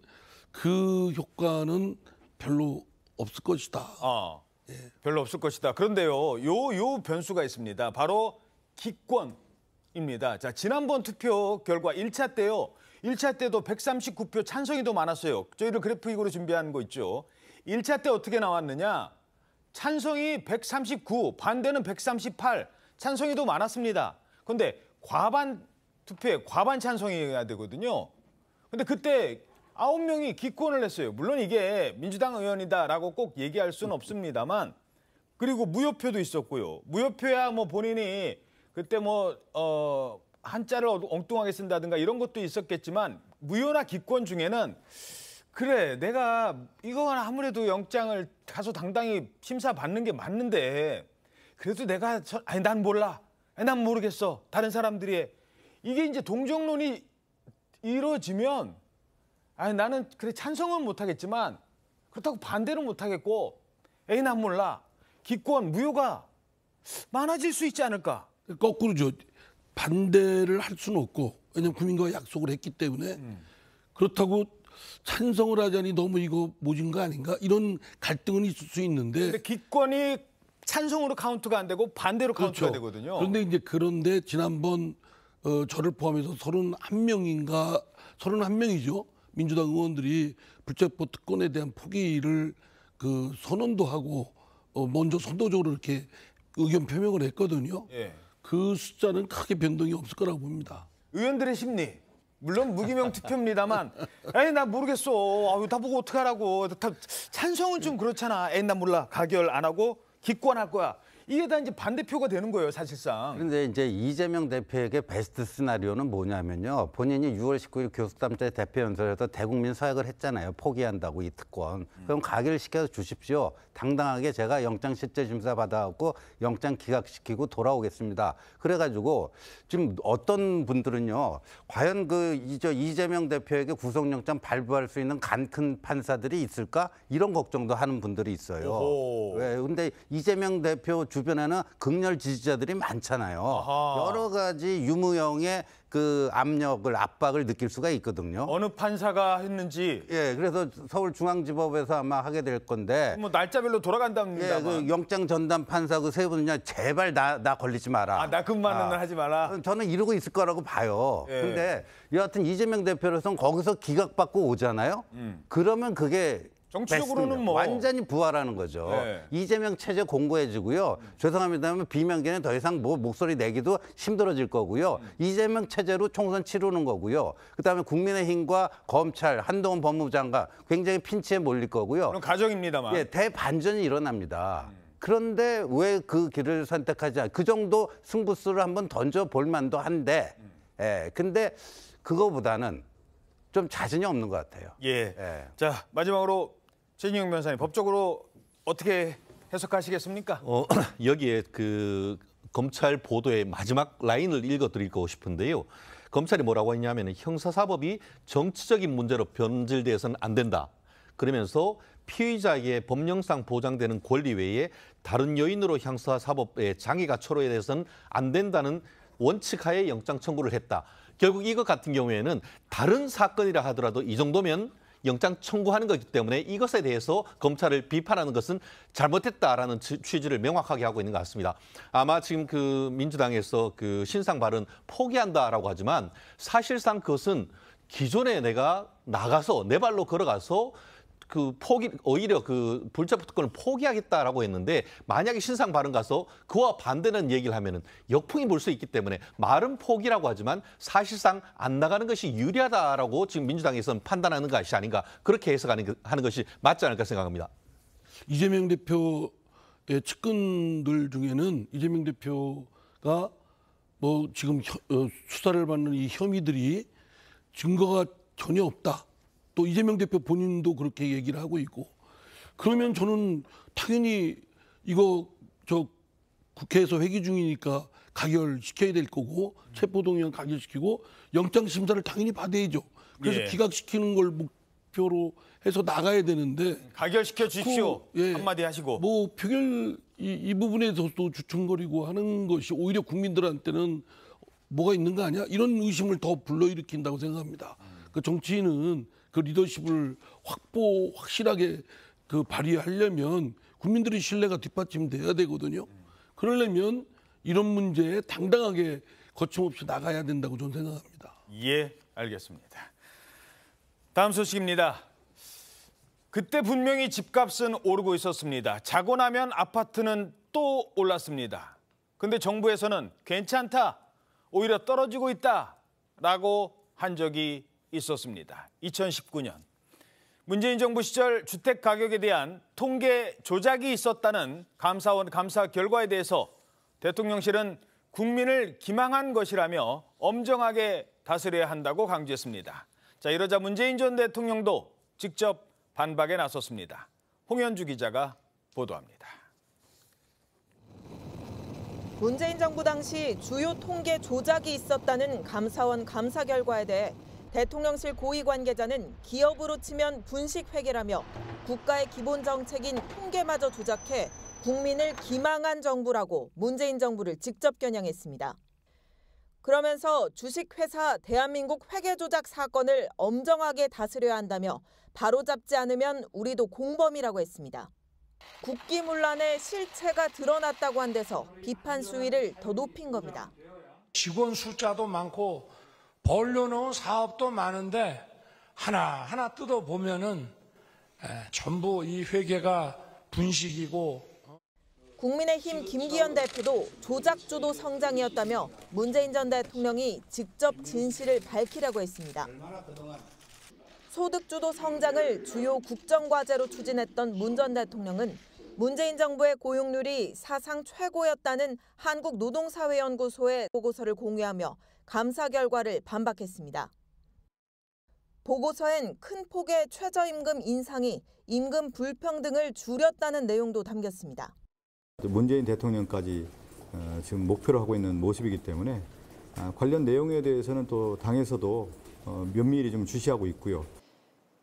그 효과는 별로 없을 것이다. 아, 예. 별로 없을 것이다. 그런데요, 요 요 변수가 있습니다. 바로 기권입니다. 자, 지난번 투표 결과 1차 때요. 1차 때도 139표 찬성이 더 많았어요. 저희를 그래프이거로 준비한 거 있죠. 1차 때 어떻게 나왔느냐? 찬성이 139, 반대는 138, 찬성이 더 많았습니다. 그런데 과반 투표에 과반 찬성이어야 되거든요. 근데 그때 아홉 명이 기권을 했어요. 물론 이게 민주당 의원이다라고 꼭 얘기할 수는 없습니다만 그리고 무효표도 있었고요. 무효표야 뭐 본인이 그때 뭐 어, 한자를 엉뚱하게 쓴다든가 이런 것도 있었겠지만 무효나 기권 중에는 그래 내가 이건 거 아무래도 영장을 가서 당당히 심사 받는 게 맞는데 그래도 내가 저, 아니 난 몰라 아니, 난 모르겠어 다른 사람들이 이게 이제 동정론이 이루어지면 아니 나는 그래 찬성은 못하겠지만 그렇다고 반대는 못하겠고 에이 난 몰라 기권 무효가 많아질 수 있지 않을까 거꾸로죠 반대를 할 수는 없고 왜냐면 국민과 약속을 했기 때문에 음. 그렇다고 찬성을 하자니 너무 이거 모진 거 아닌가 이런 갈등은 있을 수 있는데 근데 기권이 찬성으로 카운트가 안 되고 반대로 카운트가 그렇죠. 되거든요. 그런데 이제 그런데 지난번 어, 저를 포함해서 31명인가 31명이죠. 민주당 의원들이 불체포 특권에 대한 포기를 그 선언도 하고 어, 먼저 선도적으로 이렇게 의견 표명을 했거든요. 예. 그 숫자는 크게 변동이 없을 거라고 봅니다. 의원들의 심리 물론 무기명 투표입니다만 <laughs> 에이 나 모르겠어 아유 다 보고 어떡하라고 다, 찬성은 좀 그렇잖아 에나 몰라 가결 안 하고 기권할 거야 이게 다 이제 반대표가 되는 거예요, 사실상. 그런데 이제 이재명 대표에게 베스트 시나리오는 뭐냐면요. 본인이 6월 19일 교수담때 대표 연설에서 대국민 서약을 했잖아요. 포기한다고 이 특권. 그럼 가결 시켜서 주십시오. 당당하게 제가 영장 실제 심사 받아갖고 영장 기각시키고 돌아오겠습니다. 그래가지고 지금 어떤 분들은요. 과연 그 이저 이재명 대표에게 구속영장 발부할 수 있는 간큰 판사들이 있을까 이런 걱정도 하는 분들이 있어요. 오. 왜? 근데 이재명 대표 주 주변에는 극렬 지지자들이 많잖아요. 아하. 여러 가지 유무형의 그 압력을 압박을 느낄 수가 있거든요. 어느 판사가 했는지. 예, 그래서 서울중앙지법에서 아마 하게 될 건데. 뭐 날짜별로 돌아간답니다. 예, 그 영장 전담 판사 그 세 분이냐 제발 나나 걸리지 마라. 아, 나급만은 아, 하지 마라. 저는 이러고 있을 거라고 봐요. 예. 근데 여하튼 이재명 대표로서는 거기서 기각받고 오잖아요. 음. 그러면 그게 정치적으로는 뭐 완전히 부활하는 거죠. 네. 이재명 체제 공고해지고요. 죄송합니다만 비명계는 더 이상 뭐 목소리 내기도 힘들어질 거고요. 음. 이재명 체제로 총선 치르는 거고요. 그다음에 국민의힘과 검찰 한동훈 법무부 장관 굉장히 핀치에 몰릴 거고요. 그럼 가정입니다만. 예, 대반전이 일어납니다. 음. 그런데 왜 그 길을 선택하지 않? 그 정도 승부수를 한번 던져 볼 만도 한데, 음. 예, 근데 그거보다는 좀 자신이 없는 것 같아요. 예. 예. 자 마지막으로 진영 변호사님 법적으로 어떻게 해석하시겠습니까? 어, <clears throat> 여기에 그 검찰 보도의 마지막 라인을 읽어드리고 싶은데요. 검찰이 뭐라고 했냐면 형사사법이 정치적인 문제로 변질돼서는 안 된다. 그러면서 피의자에게 법령상 보장되는 권리 외에 다른 요인으로 형사사법의 장애가 초래해서는안 된다는 원칙하에 영장 청구를 했다. 결국 이것 같은 경우에는 다른 사건이라 하더라도 이 정도면 영장 청구하는 것이기 때문에 이것에 대해서 검찰을 비판하는 것은 잘못했다라는 취지를 명확하게 하고 있는 것 같습니다. 아마 지금 그 민주당에서 그 신상 발언 포기한다라고 하지만 사실상 그것은 기존에 내가 나가서 내 발로 걸어가서 그 포기 오히려 그 불체포특권을 포기하겠다라고 했는데 만약에 신상 발언 가서 그와 반대는 얘기를 하면은 역풍이 불 수 있기 때문에 말은 포기라고 하지만 사실상 안 나가는 것이 유리하다라고 지금 민주당에서는 판단하는 것이 아닌가 그렇게 해석하는 하는 것이 맞지 않을까 생각합니다. 이재명 대표의 측근들 중에는 이재명 대표가 뭐 지금 혀, 어, 수사를 받는 이 혐의들이 증거가 전혀 없다. 또 이재명 대표 본인도 그렇게 얘기를 하고 있고 그러면 저는 당연히 이거 저 국회에서 회기 중이니까 가결시켜야 될 거고 체포동의안 가결시키고 영장 심사를 당연히 받아야죠. 그래서 예. 기각시키는 걸 목표로 해서 나가야 되는데 가결시켜 주십시오 그, 예, 한마디 하시고 뭐 표결 이, 이 부분에서도 주춤거리고 하는 것이 오히려 국민들한테는 뭐가 있는 거 아니야 이런 의심을 더 불러일으킨다고 생각합니다. 음. 그 정치인은 그 리더십을 확보 확실하게 그 발휘하려면 국민들의 신뢰가 뒷받침돼야 되거든요. 그러려면 이런 문제에 당당하게 거침없이 나가야 된다고 저는 생각합니다. 예, 알겠습니다. 다음 소식입니다. 그때 분명히 집값은 오르고 있었습니다. 자고 나면 아파트는 또 올랐습니다. 근데 정부에서는 괜찮다, 오히려 떨어지고 있다 라고 한 적이 있었습니다. 2019년 문재인 정부 시절 주택 가격에 대한 통계 조작이 있었다는 감사원 감사 결과에 대해서 대통령실은 국민을 기망한 것이라며 엄정하게 다스려야 한다고 강조했습니다. 자, 이러자 문재인 전 대통령도 직접 반박에 나섰습니다. 홍현주 기자가 보도합니다. 문재인 정부 당시 주요 통계 조작이 있었다는 감사원 감사 결과에 대해 대통령실 고위 관계자는 기업으로 치면 분식회계라며 국가의 기본 정책인 통계마저 조작해 국민을 기망한 정부라고 문재인 정부를 직접 겨냥했습니다. 그러면서 주식회사 대한민국 회계조작 사건을 엄정하게 다스려야 한다며 바로잡지 않으면 우리도 공범이라고 했습니다. 국기문란의 실체가 드러났다고 한 데서 비판 수위를 더 높인 겁니다. 직원 숫자도 많고 벌려놓은 사업도 많은데 하나하나 뜯어보면은 전부 이 회계가 분식이고 어? 국민의힘 김기현 대표도 조작주도 성장이었다며 문재인 전 대통령이 직접 진실을 밝히라고 했습니다. 소득주도 성장을 주요 국정과제로 추진했던 문 전 대통령은 문재인 정부의 고용률이 사상 최고였다는 한국노동사회연구소의 보고서를 공유하며 감사 결과를 반박했습니다. 보고서엔 큰 폭의 최저임금 인상이 임금 불평등을 줄였다는 내용도 담겼습니다. 문재인 대통령까지 어, 지금 목표로 하고 있는 모습이기 때문에 아, 관련 내용에 대해서는 또 당에서도 어, 면밀히 좀 주시하고 있고요.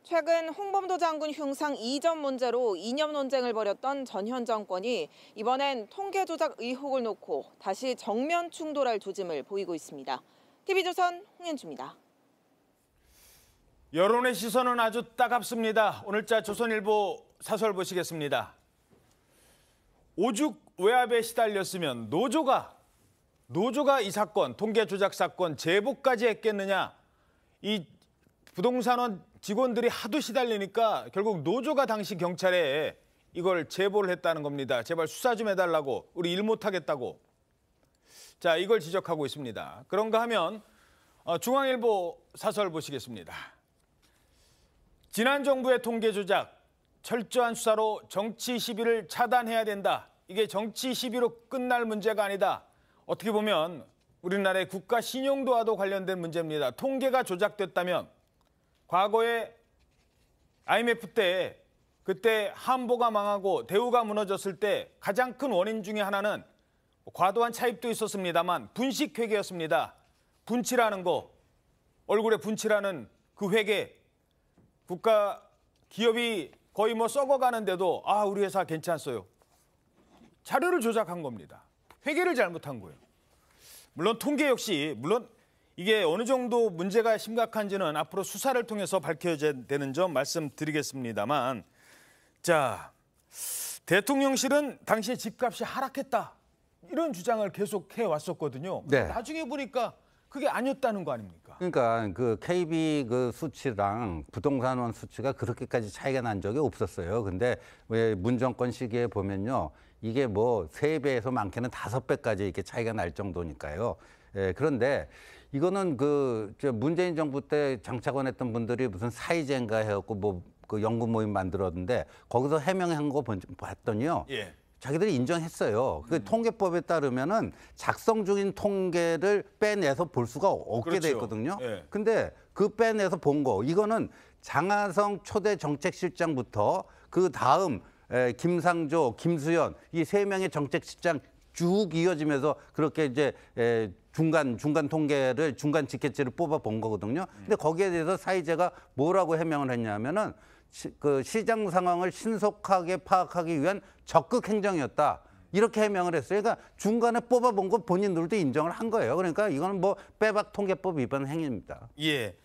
최근 홍범도 장군 흉상 이전 문제로 이념 논쟁을 벌였던 전현 정권이 이번엔 통계 조작 의혹을 놓고 다시 정면 충돌할 조짐을 보이고 있습니다. TV조선 홍현주입니다. 여론의 시선은 아주 따갑습니다. 오늘자 조선일보 사설 보시겠습니다. 오죽 외압에 시달렸으면 노조가 노조가 이 사건 통계 조작 사건 제보까지 했겠느냐 이 부동산원 직원들이 하도 시달리니까 결국 노조가 당시 경찰에 이걸 제보를 했다는 겁니다. 제발 수사 좀 해달라고 우리 일 못하겠다고 자, 이걸 지적하고 있습니다. 그런가 하면 어, 중앙일보 사설 보시겠습니다. 지난 정부의 통계 조작, 철저한 수사로 정치 시비를 차단해야 된다. 이게 정치 시비로 끝날 문제가 아니다. 어떻게 보면 우리나라의 국가 신용도와도 관련된 문제입니다. 통계가 조작됐다면 과거에 IMF 때 그때 한보가 망하고 대우가 무너졌을 때 가장 큰 원인 중의 하나는 과도한 차입도 있었습니다만 분식 회계였습니다. 분칠하는 거, 얼굴에 분칠하는 그 회계, 국가 기업이 거의 뭐 썩어가는데도 아 우리 회사 괜찮소요 자료를 조작한 겁니다. 회계를 잘못한 거예요. 물론 통계 역시 물론 이게 어느 정도 문제가 심각한지는 앞으로 수사를 통해서 밝혀져야 되는 점 말씀드리겠습니다만 자 대통령실은 당시에 집값이 하락했다 이런 주장을 계속 해 왔었거든요. 네. 나중에 보니까 그게 아니었다는 거 아닙니까? 그러니까 그 KB 그 수치랑 부동산원 수치가 그렇게까지 차이가 난 적이 없었어요. 근데 왜 문정권 시기에 보면요. 이게 뭐 세배에서 많게는 다섯 배까지 이렇게 차이가 날 정도니까요. 예, 그런데 이거는 그 문재인 정부 때장착원 했던 분들이 무슨 사이젠가 해갖고 뭐 그 연구 모임 만들었는데 거기서 해명한 거 봤더니요. 예. 자기들이 인정했어요. 그 음. 통계법에 따르면은 작성 중인 통계를 빼내서 볼 수가 없게 그렇죠. 돼 있거든요. 예. 근데 그 빼내서 본 거, 이거는 장하성 초대 정책실장부터 그 다음 에, 김상조, 김수현 이 세 명의 정책실장 쭉 이어지면서 그렇게 이제 에, 중간 중간 통계를 중간 지계치를 뽑아 본 거거든요. 근데 음. 거기에 대해서 사이제가 뭐라고 해명을 했냐면은 시, 그 시장 상황을 신속하게 파악하기 위한 적극 행정이었다. 이렇게 해명을 했어요. 그러니까 중간에 뽑아본 거 본인들도 인정을 한 거예요. 그러니까 이거는 뭐 빼박 통계법 위반 행위입니다. 예.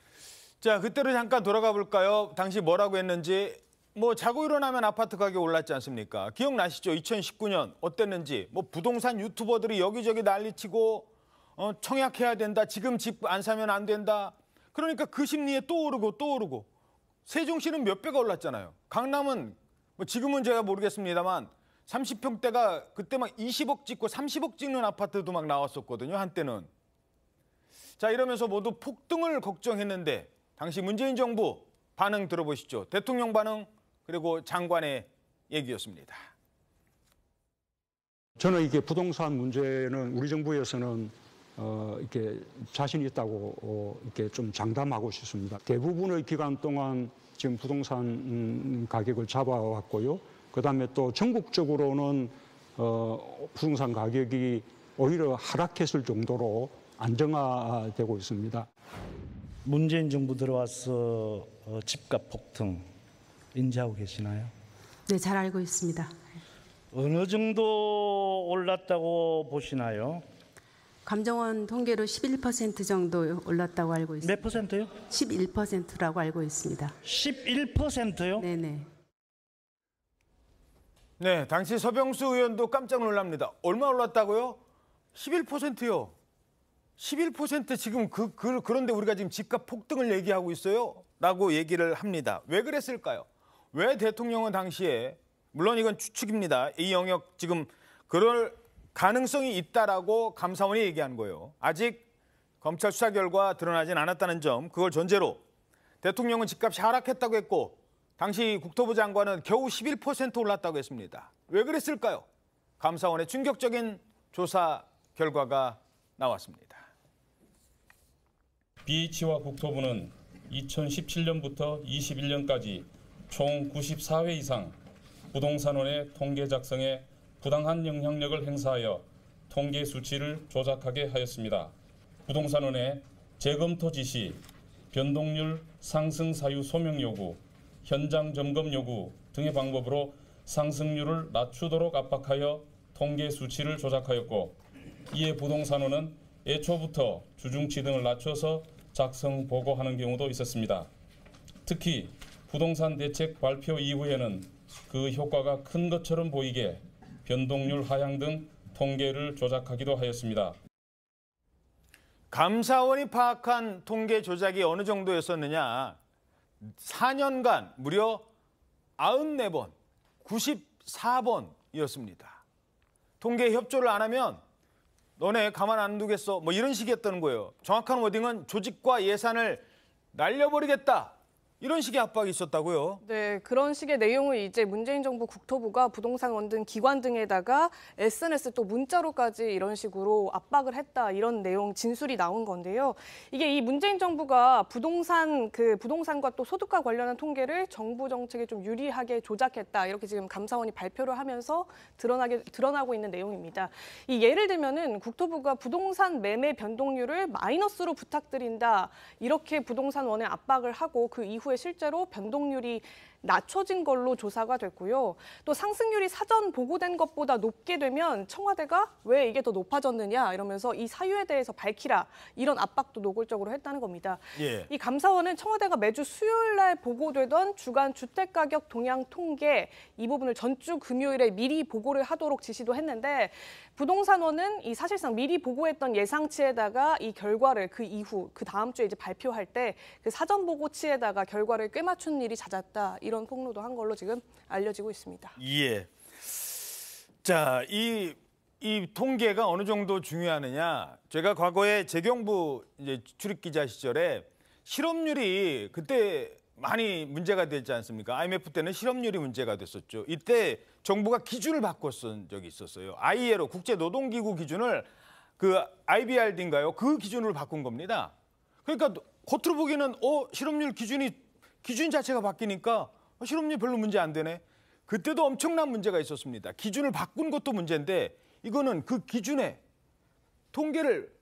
자, 그때로 잠깐 돌아가 볼까요? 당시 뭐라고 했는지 뭐 자고 일어나면 아파트 가격 올랐지 않습니까? 기억나시죠? 2019년 어땠는지 뭐 부동산 유튜버들이 여기저기 난리치고 어, 청약해야 된다. 지금 집 안 사면 안 된다. 그러니까 그 심리에 또 오르고 또 오르고 세종시는 몇 배가 올랐잖아요. 강남은 뭐 지금은 제가 모르겠습니다만 30평대가 그때 막 20억 찍고 30억 찍는 아파트도 막 나왔었거든요. 한때는. 자 이러면서 모두 폭등을 걱정했는데 당시 문재인 정부 반응 들어보시죠. 대통령 반응 그리고 장관의 얘기였습니다. 저는 이게 부동산 문제는 우리 정부에서는 어, 이렇게 자신 있다고 어, 이렇게 좀 장담하고 싶습니다. 대부분의 기간 동안 지금 부동산 음, 가격을 잡아왔고요. 그 다음에 또 전국적으로는 어, 부동산 가격이 오히려 하락했을 정도로 안정화되고 있습니다. 문재인 정부 들어와서 어, 집값 폭등 인지하고 계시나요? 네, 잘 알고 있습니다. 어느 정도 올랐다고 보시나요? 감정원 통계로 11% 정도 올랐다고 알고 있습니다. 몇 퍼센트요? 11%라고 알고 있습니다. 11%요? 네네. 네, 당시 서병수 의원도 깜짝 놀랍니다. 얼마 올랐다고요? 11%요. 11% 지금 그, 그, 그런데 우리가 지금 집값 폭등을 얘기하고 있어요? 라고 얘기를 합니다. 왜 그랬을까요? 왜 대통령은 당시에 물론 이건 추측입니다. 이 영역 지금 그럴 가능성이 있다라고 감사원이 얘기한 거예요. 아직 검찰 수사 결과 드러나진 않았다는 점, 그걸 전제로 대통령은 집값이 하락했다고 했고 당시 국토부 장관은 겨우 11% 올랐다고 했습니다. 왜 그랬을까요? 감사원의 충격적인 조사 결과가 나왔습니다. BH와 국토부는 2017년부터 21년까지 총 94회 이상 부동산원의 통계 작성에 부당한 영향력을 행사하여 통계 수치를 조작하게 하였습니다. 부동산원의 재검토 지시, 변동률 상승 사유 소명 요구, 현장 점검 요구 등의 방법으로 상승률을 낮추도록 압박하여 통계 수치를 조작하였고 이에 부동산원은 애초부터 주중치 등을 낮춰서 작성 보고하는 경우도 있었습니다. 특히 부동산 대책 발표 이후에는 그 효과가 큰 것처럼 보이게 변동률 하향 등 통계를 조작하기도 하였습니다. 감사원이 파악한 통계 조작이 어느 정도였었느냐. 4년간 무려 94번, 94번이었습니다. 통계 협조를 안 하면 너네 가만 안 두겠어. 뭐 이런 식이었다 거예요. 정확한 워딩은 조직과 예산을 날려버리겠다. 이런 식의 압박이 있었다고요? 네, 그런 식의 내용을 이제 문재인 정부 국토부가 부동산원 등 기관 등에다가 SNS 또 문자로까지 이런 식으로 압박을 했다 이런 내용 진술이 나온 건데요. 이게 이 문재인 정부가 부동산 그 부동산과 또 소득과 관련한 통계를 정부 정책에 좀 유리하게 조작했다 이렇게 지금 감사원이 발표를 하면서 드러나게 드러나고 있는 내용입니다. 이 예를 들면은 국토부가 부동산 매매 변동률을 마이너스로 부탁드린다 이렇게 부동산원에 압박을 하고 그 이후 이후에 실제로 변동률이 낮춰진 걸로 조사가 됐고요. 또 상승률이 사전 보고된 것보다 높게 되면 청와대가 왜 이게 더 높아졌느냐 이러면서 이 사유에 대해서 밝히라 이런 압박도 노골적으로 했다는 겁니다. 예. 이 감사원은 청와대가 매주 수요일 날 보고되던 주간 주택가격 동향 통계 이 부분을 전주 금요일에 미리 보고를 하도록 지시도 했는데 부동산원은 이 사실상 미리 보고했던 예상치에다가 이 결과를 그 이후 그 다음 주에 이제 발표할 때 그 사전 보고치에다가 결과를 꽤 맞춘 일이 잦았다. 이런 폭로도 한 걸로 지금 알려지고 있습니다. 예. 자, 이, 이 통계가 어느 정도 중요하느냐. 제가 과거에 재경부 이제 출입기자 시절에 실업률이 그때 많이 문제가 되지 않습니까? IMF 때는 실업률이 문제가 됐었죠. 이때 정부가 기준을 바꿨은 적이 있었어요. ILO 국제노동기구 기준을 그 IBRD인가요? 그 기준으로 바꾼 겁니다. 그러니까 겉으로 보기에는 어 실업률 기준이 기준 자체가 바뀌니까 아, 실업률 별로 문제 안 되네. 그때도 엄청난 문제가 있었습니다. 기준을 바꾼 것도 문제인데 이거는 그 기준에 통계를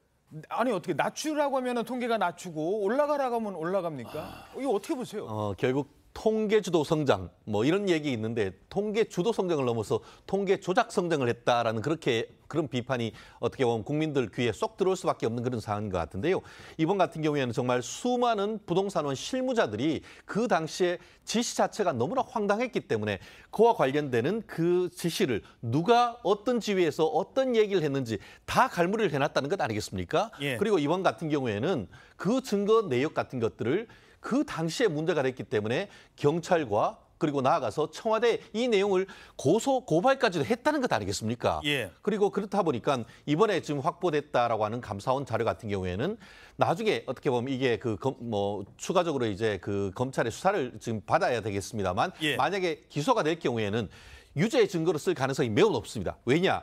아니 어떻게 낮추라고 하면 통계가 낮추고 올라가라고 하면 올라갑니까? 이거 어떻게 보세요? 어, 결국 통계 주도 성장 뭐 이런 얘기 있는데 통계 주도 성장을 넘어서 통계 조작 성장을 했다라는 그렇게 그런 비판이 어떻게 보면 국민들 귀에 쏙 들어올 수밖에 없는 그런 사안인 것 같은데요. 이번 같은 경우에는 정말 수많은 부동산원 실무자들이 그 당시에 지시 자체가 너무나 황당했기 때문에 그와 관련되는 그 지시를 누가 어떤 지위에서 어떤 얘기를 했는지 다 갈무리를 해놨다는 것 아니겠습니까? 예. 그리고 이번 같은 경우에는 그 증거 내역 같은 것들을 그 당시에 문제가 됐기 때문에 경찰과 그리고 나아가서 청와대 이 내용을 고소 고발까지도 했다는 것 아니겠습니까? 예. 그리고 그렇다 보니까 이번에 지금 확보됐다라고 하는 감사원 자료 같은 경우에는 나중에 어떻게 보면 이게 그 뭐 추가적으로 이제 그 검찰의 수사를 지금 받아야 되겠습니다만 예. 만약에 기소가 될 경우에는 유죄 증거로 쓸 가능성이 매우 높습니다. 왜냐?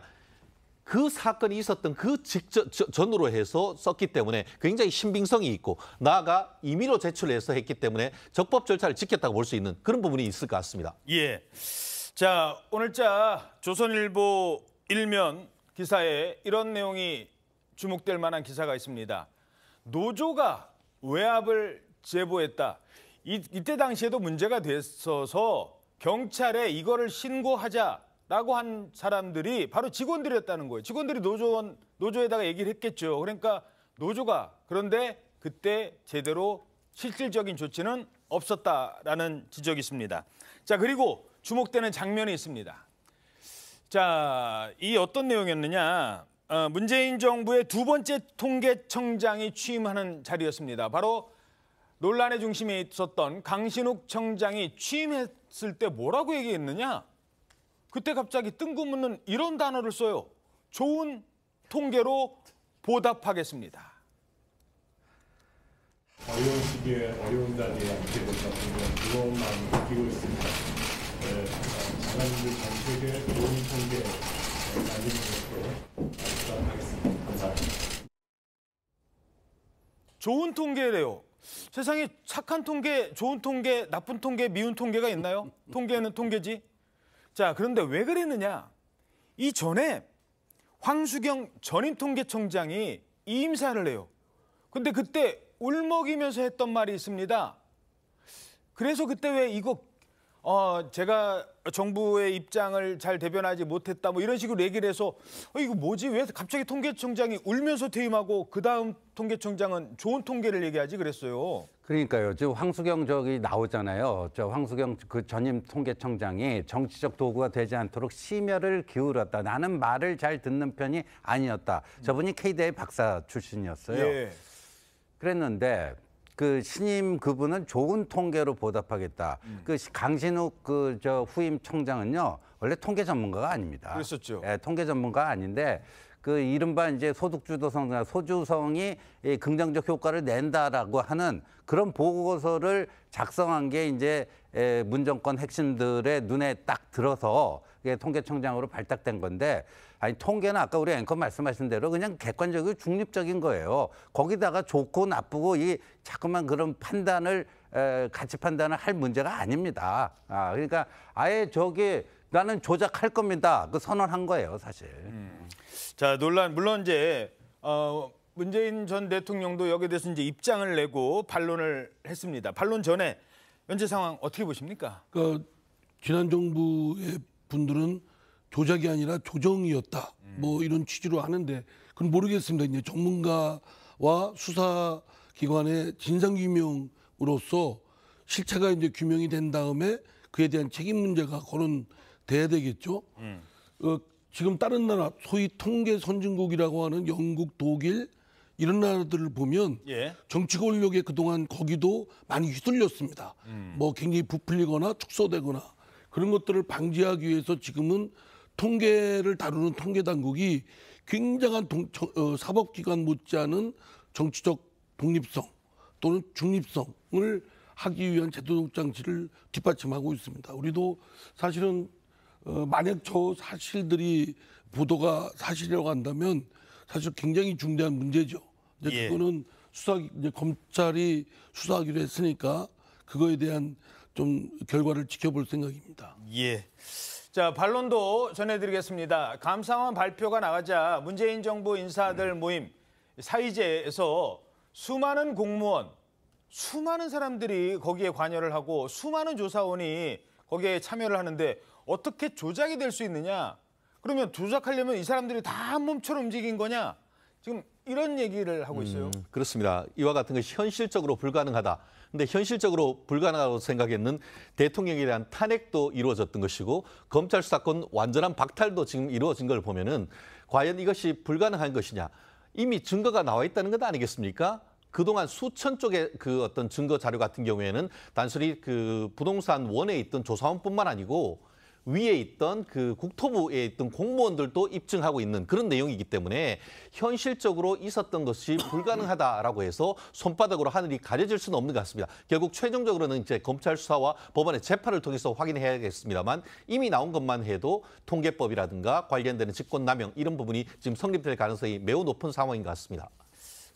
그 사건이 있었던 그 직전 전으로 해서 썼기 때문에 굉장히 신빙성이 있고 나아가 임의로 제출해서 했기 때문에 적법 절차를 지켰다고 볼 수 있는 그런 부분이 있을 것 같습니다. 예. 자, 오늘자 조선일보 일면 기사에 이런 내용이 주목될 만한 기사가 있습니다. 노조가 외압을 제보했다. 이, 이때 당시에도 문제가 됐어서 경찰에 이거를 신고하자 라고 한 사람들이 바로 직원들이었다는 거예요. 직원들이 노조원, 노조에다가 얘기를 했겠죠. 그러니까 노조가 그런데 그때 제대로 실질적인 조치는 없었다라는 지적이 있습니다. 자, 그리고 주목되는 장면이 있습니다. 자, 이 어떤 내용이었느냐. 어, 문재인 정부의 두 번째 통계청장이 취임하는 자리였습니다. 바로 논란의 중심에 있었던 강신욱 청장이 취임했을 때 뭐라고 얘기했느냐. 그때 갑자기 뜬금없는 이런 단어를 써요. 좋은 통계로 보답하겠습니다. 어려운 시기에 어려운 자리에 함께 된다는 그것만 느끼고 있습니다. 네, 하들전 세계 좋은 통계 날리는 것으로 부탁하겠습니다. 감사합니다. 좋은 통계래요. 세상에 착한 통계, 좋은 통계, 나쁜 통계, 미운 통계가 있나요? 통계는 통계지. 자, 그런데 왜 그랬느냐? 이전에 황수경 전임 통계청장이 이임사를 해요. 근데 그때 울먹이면서 했던 말이 있습니다. 그래서 그때 왜 이거 어, 제가 정부의 입장을 잘 대변하지 못했다 뭐 이런 식으로 얘기를 해서 어, 이거 뭐지? 왜 갑자기 통계청장이 울면서 퇴임하고 그다음 통계청장은 좋은 통계를 얘기하지 그랬어요. 그러니까요. 저 황수경 저기 나오잖아요. 저 황수경 그 전임 통계청장이 정치적 도구가 되지 않도록 심혈을 기울였다. 나는 말을 잘 듣는 편이 아니었다. 저분이 K대의 박사 출신이었어요. 예. 그랬는데 그 신임 그분은 좋은 통계로 보답하겠다. 음. 그 강신욱 그저 후임 총장은요 원래 통계 전문가가 아닙니다. 그랬었죠. 예, 통계 전문가 아닌데 그 이른바 이제 소득주도성, 소주성이 이 긍정적 효과를 낸다라고 하는 그런 보고서를 작성한 게 이제 문정권 핵심들의 눈에 딱 들어서 통계청장으로 발탁된 건데 아니 통계는 아까 우리 앵커 말씀하신 대로 그냥 객관적이고 중립적인 거예요. 거기다가 좋고 나쁘고 이 자꾸만 그런 판단을 에, 가치 판단을 할 문제가 아닙니다. 아 그러니까 아예 저기 나는 조작할 겁니다. 그 선언한 거예요, 사실. 음. 자 논란 물론 이제 어, 문재인 전 대통령도 여기에 대해서 이제 입장을 내고 반론을 했습니다. 반론 전에 현재 상황 어떻게 보십니까? 그 지난 정부의 분들은 조작이 아니라 조정이었다. 뭐 음. 이런 취지로 하는데 그건 모르겠습니다. 이제 전문가와 수사 기관의 진상 규명으로서 실체가 이제 규명이 된 다음에 그에 대한 책임 문제가 거론돼야 되겠죠. 음. 어, 지금 다른 나라 소위 통계 선진국이라고 하는 영국, 독일 이런 나라들을 보면 예. 정치 권력에 그동안 거기도 많이 휘둘렸습니다. 음. 뭐 굉장히 부풀리거나 축소되거나 그런 것들을 방지하기 위해서 지금은 통계를 다루는 통계당국이 굉장한 동, 어, 사법기관 못지않은 정치적 독립성 또는 중립성을 하기 위한 제도적 장치를 뒷받침하고 있습니다. 우리도 사실은 어, 만약 저 사실들이 보도가 사실이라고 한다면 사실 굉장히 중대한 문제죠. 이제 예. 그거는 수사 이제 검찰이 수사하기로 했으니까 그거에 대한 좀 결과를 지켜볼 생각입니다. 예. 자, 반론도 전해드리겠습니다. 감사원 발표가 나가자 문재인 정부 인사들 모임 사이제에서 수많은 공무원, 수많은 사람들이 거기에 관여를 하고 수많은 조사원이 거기에 참여를 하는데 어떻게 조작이 될 수 있느냐? 그러면 조작하려면 이 사람들이 다 몸처럼 움직인 거냐? 지금 이런 얘기를 하고 음, 있어요. 음, 그렇습니다. 이와 같은 것이 현실적으로 불가능하다. 근데 현실적으로 불가능하다고 생각했는 대통령에 대한 탄핵도 이루어졌던 것이고 검찰 수사권 완전한 박탈도 지금 이루어진 걸 보면은 과연 이것이 불가능한 것이냐? 이미 증거가 나와 있다는 것 아니겠습니까? 그동안 수천 쪽의 그 어떤 증거 자료 같은 경우에는 단순히 그 부동산 원에 있던 조사원뿐만 아니고 위에 있던 그 국토부에 있던 공무원들도 입증하고 있는 그런 내용이기 때문에 현실적으로 있었던 것이 <coughs> 불가능하다라고 해서 손바닥으로 하늘이 가려질 수는 없는 것 같습니다. 결국 최종적으로는 이제 검찰 수사와 법원의 재판을 통해서 확인해야겠습니다만 이미 나온 것만 해도 통계법이라든가 관련되는 직권남용 이런 부분이 지금 성립될 가능성이 매우 높은 상황인 것 같습니다.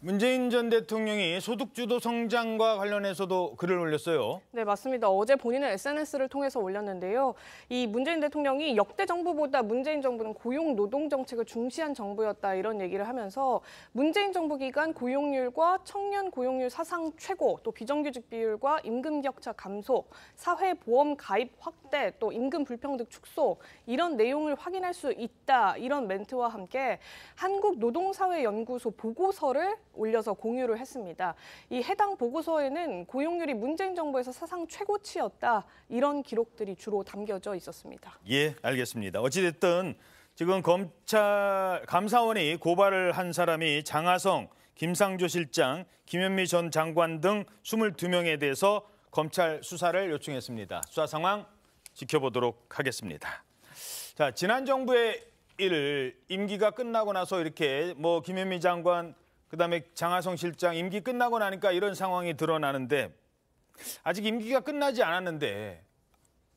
문재인 전 대통령이 소득주도 성장과 관련해서도 글을 올렸어요. 네, 맞습니다. 어제 본인의 SNS를 통해서 올렸는데요. 이 문재인 대통령이 역대 정부보다 문재인 정부는 고용 노동 정책을 중시한 정부였다 이런 얘기를 하면서 문재인 정부 기간 고용률과 청년 고용률 사상 최고, 또 비정규직 비율과 임금 격차 감소, 사회 보험 가입 확대, 또 임금 불평등 축소 이런 내용을 확인할 수 있다 이런 멘트와 함께 한국 노동사회 연구소 보고서를 올려서 공유를 했습니다. 이 해당 보고서에는 고용률이 문재인 정부에서 사상 최고치였다 이런 기록들이 주로 담겨져 있었습니다. 예, 알겠습니다. 어찌됐든 지금 검찰 감사원이 고발을 한 사람이 장하성, 김상조 실장, 김현미 전 장관 등 22명에 대해서 검찰 수사를 요청했습니다. 수사 상황 지켜보도록 하겠습니다. 자, 지난 정부의 일을 임기가 끝나고 나서 이렇게 뭐 김현미 장관 그다음에 장하성 실장 임기 끝나고 나니까 이런 상황이 드러나는데 아직 임기가 끝나지 않았는데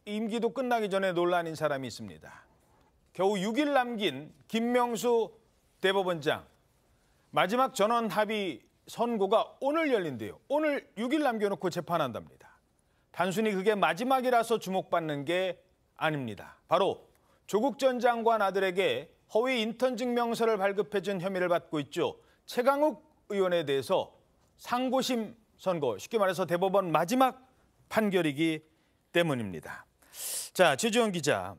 임기도 끝나기 전에 논란인 사람이 있습니다. 겨우 6일 남긴 김명수 대법원장 마지막 전원 합의 선고가 오늘 열린대요. 오늘 6일 남겨놓고 재판한답니다. 단순히 그게 마지막이라서 주목받는 게 아닙니다. 바로 조국 전 장관 아들에게 허위 인턴 증명서를 발급해준 혐의를 받고 있죠. 최강욱 의원에 대해서 상고심 선고, 쉽게 말해서 대법원 마지막 판결이기 때문입니다. 자, 최지원 기자.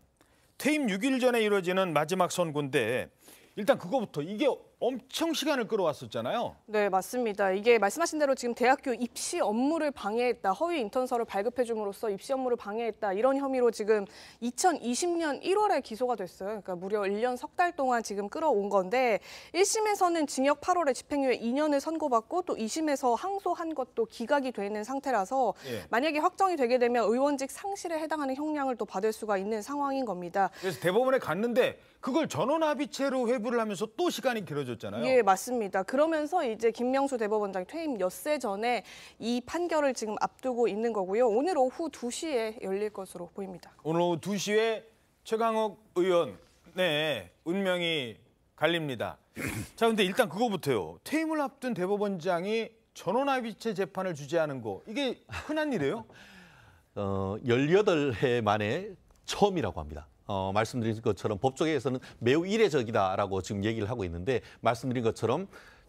퇴임 6일 전에 이루어지는 마지막 선고인데 일단 그거부터 이게 엄청 시간을 끌어왔었잖아요. 네, 맞습니다. 이게 말씀하신 대로 지금 대학교 입시 업무를 방해했다, 허위 인턴서를 발급해줌으로써 입시 업무를 방해했다 이런 혐의로 지금 2020년 1월에 기소가 됐어요. 그러니까 무려 1년 석 달 동안 지금 끌어온 건데 1심에서는 징역 8월에 집행유예 2년을 선고받고 또 2심에서 항소한 것도 기각이 되는 상태라서 예. 만약에 확정이 되게 되면 의원직 상실에 해당하는 형량을 또 받을 수가 있는 상황인 겁니다. 그래서 대법원에 갔는데 그걸 전원 합의체로 회부를 하면서 또 시간이 길어졌어요. 만들어잖아요 예, 맞습니다. 그러면서 이제 김명수 대법원장 퇴임 엿새 전에 이 판결을 지금 앞두고 있는 거고요. 오늘 오후 2시에 열릴 것으로 보입니다. 오늘 오후 2시에 최강욱 의원 네, 운명이 갈립니다. <clears throat> 자, 근데 일단 그거부터요. 퇴임을 앞둔 대법원장이 전원합의체 재판을 주재하는 거 이게 흔한 일이에요? <laughs> 어, 18회 만에 처음이라고 합니다. 어, 말씀드린 것처럼 법조계에서는 매우 이례적이다라고 지금 얘기를 하고 있는데 말씀드린 것처럼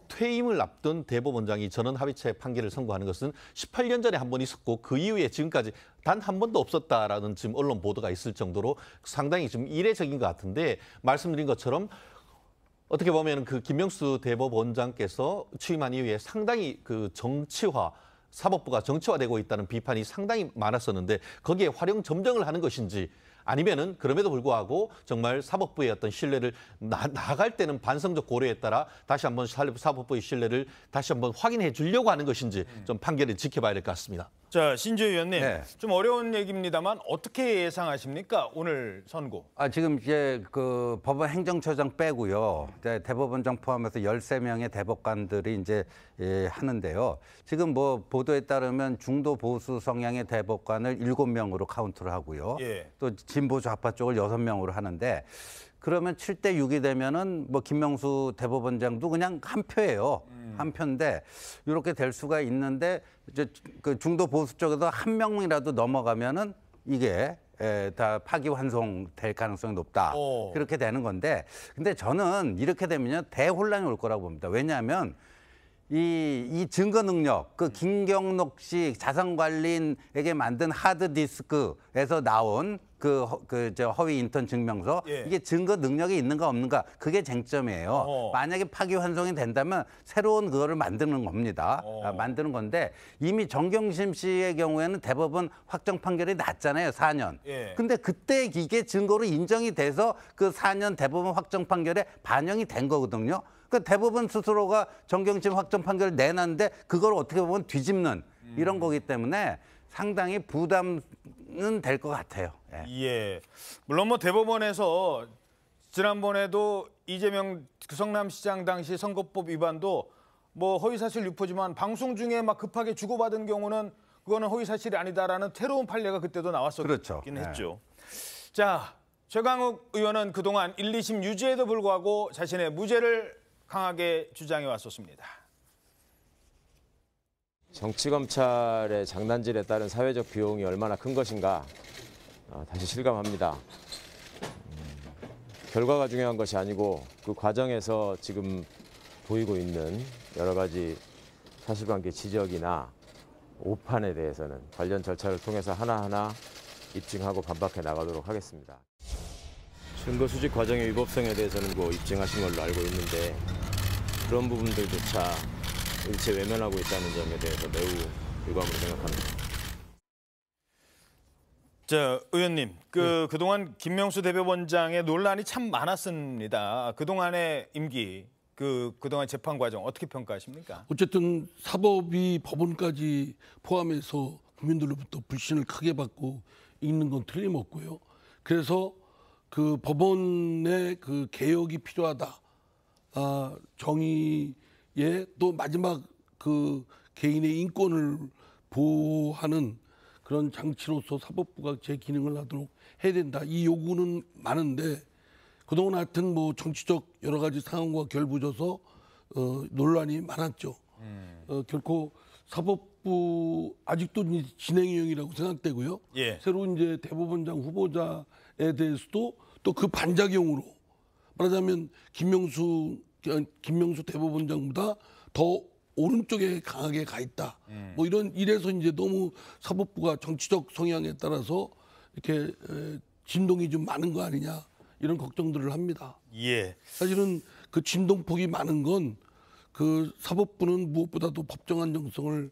퇴임을 앞둔 대법원장이 전원 합의체 판결을 선고하는 것은 18년 전에 한 번 있었고 그 이후에 지금까지 단 한 번도 없었다라는 지금 언론 보도가 있을 정도로 상당히 좀 이례적인 것 같은데 말씀드린 것처럼 어떻게 보면 그 김명수 대법원장께서 취임한 이후에 상당히 그 정치화 사법부가 정치화되고 있다는 비판이 상당히 많았었는데 거기에 활용 점정을 하는 것인지 아니면은 그럼에도 불구하고 정말 사법부의 어떤 신뢰를 나, 나갈 때는 반성적 고려에 따라 다시 한번 사법부의 신뢰를 다시 한번 확인해 주려고 하는 것인지 음. 좀 판결을 지켜봐야 될 것 같습니다. 자, 신재 위원님. 네. 좀 어려운 얘기입니다만 어떻게 예상하십니까? 오늘 선고. 아, 지금 이제 그 법원 행정처장 빼고요. 대법원장 포함해서 13명의 대법관들이 이제 예, 하는데요. 지금 뭐 보도에 따르면 중도 보수 성향의 대법관을 7명으로 카운트를 하고요. 예. 또 진보 좌파 쪽을 6명으로 하는데 그러면 7대 6이 되면은 뭐 김명수 대법원장도 그냥 한 표예요. 음. 한 표인데 이렇게 될 수가 있는데 이제 그 중도 보수 쪽에서 한 명이라도 넘어가면은 이게 에, 다 파기환송 될 가능성이 높다. 오. 어. 그렇게 되는 건데 근데 저는 이렇게 되면요 대혼란이 올 거라고 봅니다. 왜냐하면 이, 이 증거 능력, 그 음. 김경록 씨 자산관리인에게 만든 하드디스크에서 나온 그, 그, 저 허위 인턴 증명서 예. 이게 증거 능력이 있는가 없는가 그게 쟁점이에요. 어. 만약에 파기환송이 된다면 새로운 그거를 만드는 겁니다. 어. 아, 만드는 건데 이미 정경심 씨의 경우에는 대법원 확정 판결이 났잖아요. 4년. 예. 근데 그때 이게 증거로 인정이 돼서 그 4년 대법원 확정 판결에 반영이 된 거거든요. 그러니까 대부분 스스로가 정경심 확정 판결을 내놨는데 그걸 어떻게 보면 뒤집는 이런 음. 거기 때문에 상당히 부담은 될 것 같아요. 예. 예. 물론 뭐 대법원에서 지난번에도 이재명 성남시장 당시 선거법 위반도 뭐 허위사실 유포지만 방송 중에 막 급하게 주고받은 경우는 그거는 허위사실이 아니다라는 새로운 판례가 그때도 나왔었긴 그렇죠. 예. 했죠. 자, 최강욱 의원은 그동안 1, 2심 유죄에도 불구하고 자신의 무죄를 강하게 주장해 왔었습니다. 정치검찰의 장난질에 따른 사회적 비용이 얼마나 큰 것인가 어, 다시 실감합니다. 음, 결과가 중요한 것이 아니고 그 과정에서 지금 보이고 있는 여러 가지 사실관계 지적이나 오판에 대해서는 관련 절차를 통해서 하나하나 입증하고 반박해 나가도록 하겠습니다. 증거 수집 과정의 위법성에 대해서는 뭐 입증하신 걸로 알고 있는데 그런 부분들조차 일체 외면하고 있다는 점에 대해서 매우 유감으로 생각합니다. 자, 의원님, 그 네. 그동안 김명수 대법원장의 논란이 참 많았습니다. 그동안의 임기, 그 그동안 재판 과정 어떻게 평가하십니까? 어쨌든 사법이 법원까지 포함해서 국민들로부터 불신을 크게 받고 있는 건 틀림없고요. 그래서 그 법원의 그 개혁이 필요하다. 아, 정의의 또 마지막 그 개인의 인권을 보호하는 그런 장치로서 사법부가 제 기능을 하도록 해야 된다. 이 요구는 많은데 그동안 하여튼 뭐 정치적 여러 가지 상황과 결부져서 어, 논란이 많았죠. 음. 어, 결코 사법부 아직도 진행형이라고 생각되고요. 예. 새로 운 이제 대법원장 후보자에 대해서도 또그 반작용으로 말하자면 김명수 김명수 대법원장보다 더 오른쪽에 강하게 가 있다. 음. 뭐 이런 이래서 이제 너무 사법부가 정치적 성향에 따라서 이렇게 진동이 좀 많은 거 아니냐 이런 걱정들을 합니다. 예. 사실은 그 진동폭이 많은 건 그 사법부는 무엇보다도 법정 안정성을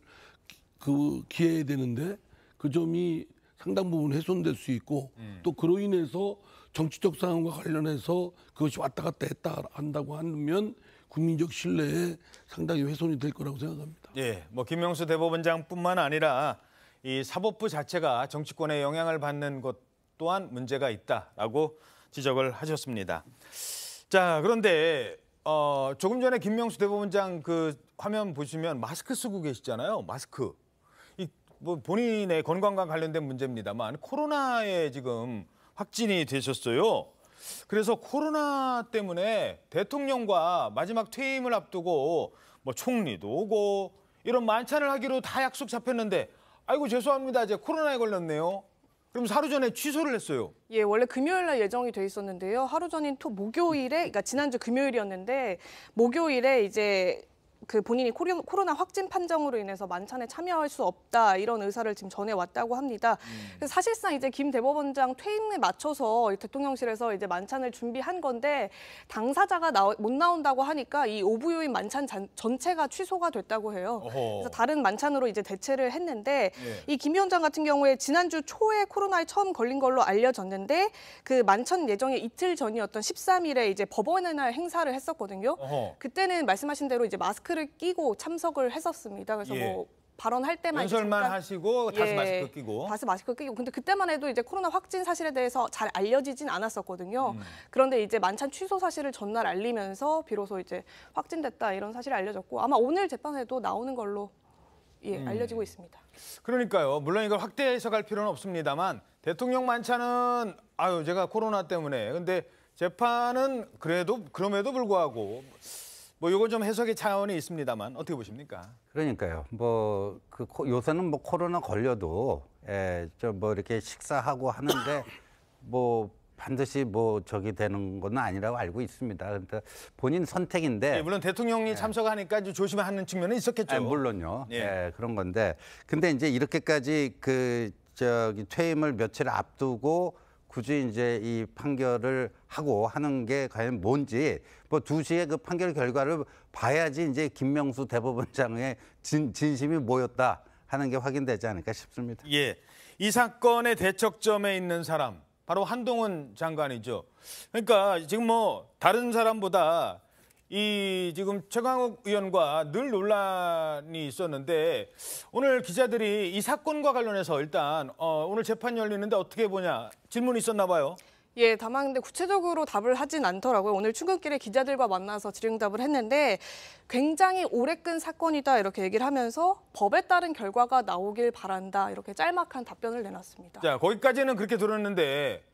그 기해야 되는데 그 점이 상당 부분 훼손될 수 있고 음. 또 그로 인해서 정치적 상황과 관련해서 그것이 왔다 갔다 했다 한다고 하면 국민적 신뢰에 상당히 훼손이 될 거라고 생각합니다. 예, 뭐 김명수 대법원장뿐만 아니라 이 사법부 자체가 정치권에 영향을 받는 것 또한 문제가 있다라고 지적을 하셨습니다. 자, 그런데 어, 조금 전에 김명수 대법원장 그 화면 보시면 마스크 쓰고 계시잖아요. 마스크. 이 뭐 본인의 건강과 관련된 문제입니다만 코로나에 지금 확진이 되셨어요. 그래서 코로나 때문에 대통령과 마지막 퇴임을 앞두고 뭐 총리도 오고 이런 만찬을 하기로 다 약속 잡혔는데 아이고 죄송합니다. 이제 코로나에 걸렸네요. 그럼 하루 전에 취소를 했어요. 예, 원래 금요일 날 예정이 돼 있었는데요. 하루 전인 토 목요일에 그러니까 지난주 금요일이었는데 목요일에 이제 그 본인이 코로나 확진 판정으로 인해서 만찬에 참여할 수 없다 이런 의사를 지금 전해왔다고 합니다. 음. 사실상 이제 김 대법원장 퇴임에 맞춰서 대통령실에서 이제 만찬을 준비한 건데 당사자가 나오, 못 나온다고 하니까 이오부유인 만찬 잔, 전체가 취소가 됐다고 해요. 어허. 그래서 다른 만찬으로 이제 대체를 했는데 예. 이김 위원장 같은 경우에 지난주 초에 코로나에 처음 걸린 걸로 알려졌는데 그 만찬 예정의 이틀 전이었던 13일에 이제 법원의 날 행사를 했었거든요. 어허. 그때는 말씀하신 대로 이제 마스크 마스크를 끼고 참석을 했었습니다. 그래서 뭐 예. 뭐 발언할 때만 연설만 잠깐, 하시고 다시 예, 마스크 끼고 다시 마스크 끼고 근데 그때만 해도 이제 코로나 확진 사실에 대해서 잘 알려지진 않았었거든요. 음. 그런데 이제 만찬 취소 사실을 전날 알리면서 비로소 이제 확진됐다 이런 사실이 알려졌고 아마 오늘 재판에도 나오는 걸로 예, 음. 알려지고 있습니다. 그러니까요. 물론 이걸 확대해서 갈 필요는 없습니다만 대통령 만찬은 아유 제가 코로나 때문에 근데 재판은 그래도 그럼에도 불구하고 뭐요건좀 해석의 차원이 있습니다만 어떻게 보십니까? 그러니까요. 뭐그 요새는 뭐 코로나 걸려도 에좀뭐 예, 이렇게 식사하고 하는데 <laughs> 뭐 반드시 뭐 저기 되는 건 아니라고 알고 있습니다. 그러니까 본인 선택인데. 예, 물론 대통령이 예. 참석하니까 조심하는 측면은 있었겠죠. 아, 물론요. 예. 예, 그런 건데. 근데 이제 이렇게까지 그 저기 퇴임을 며칠 앞두고 굳이 이제 이 판결을 하고 하는 게 과연 뭔지 뭐 2시에 그 판결 결과를 봐야지 이제 김명수 대법원장의 진, 진심이 뭐였다 하는 게 확인되지 않을까 싶습니다. 예. 이 사건의 대척점에 있는 사람 바로 한동훈 장관이죠. 그러니까 지금 뭐 다른 사람보다 이 지금 최강욱 의원과 늘 논란이 있었는데 오늘 기자들이 이 사건과 관련해서 일단 어, 오늘 재판 열리는데 어떻게 보냐 질문이 있었나 봐요. 예, 다만 근데 구체적으로 답을 하진 않더라고요. 오늘 출근길에 기자들과 만나서 질의응답을 했는데 굉장히 오래 끈 사건이다 이렇게 얘기를 하면서 법에 따른 결과가 나오길 바란다 이렇게 짤막한 답변을 내놨습니다. 자, 거기까지는 그렇게 들었는데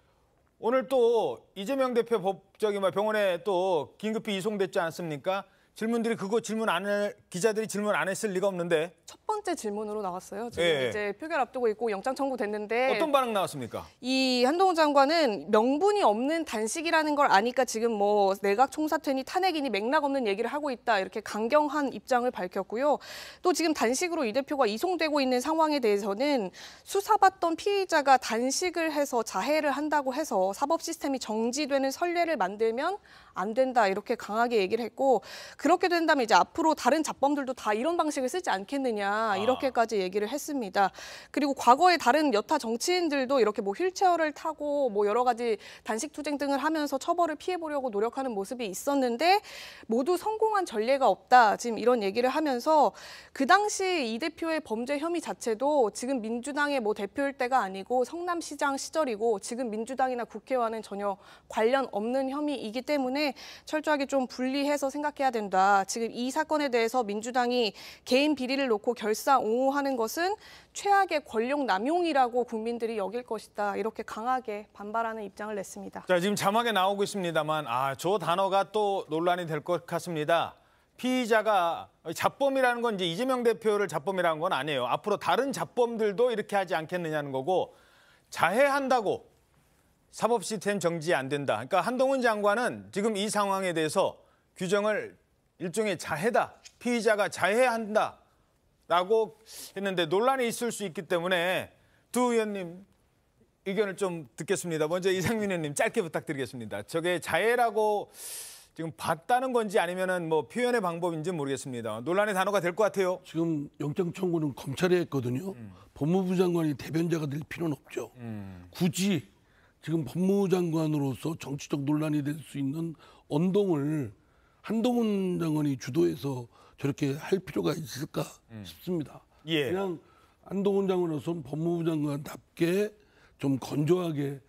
오늘 또 이재명 대표 법, 정기 병원에 또 긴급히 이송됐지 않습니까? 질문들이 그거 질문 안 해, 기자들이 질문 안 했을 리가 없는데 첫 번째 질문으로 나왔어요. 지금 예. 이제 표결 앞두고 있고 영장 청구됐는데 어떤 반응 나왔습니까? 이 한동훈 장관은 명분이 없는 단식이라는 걸 아니까 지금 뭐 내각 총사퇴니 탄핵이니 맥락 없는 얘기를 하고 있다 이렇게 강경한 입장을 밝혔고요. 또 지금 단식으로 이 대표가 이송되고 있는 상황에 대해서는 수사받던 피의자가 단식을 해서 자해를 한다고 해서 사법 시스템이 정지되는 선례를 만들면 안 된다 이렇게 강하게 얘기를 했고 그렇게 된다면 이제 앞으로 다른 잡범들도 다 이런 방식을 쓰지 않겠느냐 아. 이렇게까지 얘기를 했습니다. 그리고 과거에 다른 여타 정치인들도 이렇게 뭐 휠체어를 타고 뭐 여러 가지 단식 투쟁 등을 하면서 처벌을 피해 보려고 노력하는 모습이 있었는데 모두 성공한 전례가 없다 지금 이런 얘기를 하면서 그 당시 이 대표의 범죄 혐의 자체도 지금 민주당의 뭐 대표일 때가 아니고 성남시장 시절이고 지금 민주당이나 국회와는 전혀 관련 없는 혐의이기 때문에 철저하게 좀 분리해서 생각해야 된다. 지금 이 사건에 대해서 민주당이 개인 비리를 놓고 결사옹호하는 것은 최악의 권력 남용이라고 국민들이 여길 것이다. 이렇게 강하게 반발하는 입장을 냈습니다. 자, 지금 자막에 나오고 있습니다만 아, 저 단어가 또 논란이 될 것 같습니다. 피의자가 잡범이라는 건 이제 이재명 대표를 잡범이라는 건 아니에요. 앞으로 다른 잡범들도 이렇게 하지 않겠느냐는 거고 자해한다고 사법 시스템 정지 안 된다. 그러니까 한동훈 장관은 지금 이 상황에 대해서 규정을 일종의 자해다. 피의자가 자해한다. 라고 했는데 논란이 있을 수 있기 때문에 두 의원님 의견을 좀 듣겠습니다. 먼저 이상민 의원님 짧게 부탁드리겠습니다. 저게 자해라고 지금 봤다는 건지 아니면은 뭐 표현의 방법인지 모르겠습니다. 논란의 단어가 될 것 같아요. 지금 영장 청구는 검찰에 했거든요. 음. 법무부 장관이 대변자가 될 필요는 없죠. 음. 굳이 지금 법무장관으로서 정치적 논란이 될 수 있는 언동을 한동훈 장관이 주도해서 저렇게 할 필요가 있을까 음. 싶습니다. 예. 그냥 한동훈 장관으로서는 법무부 장관답게 좀 건조하게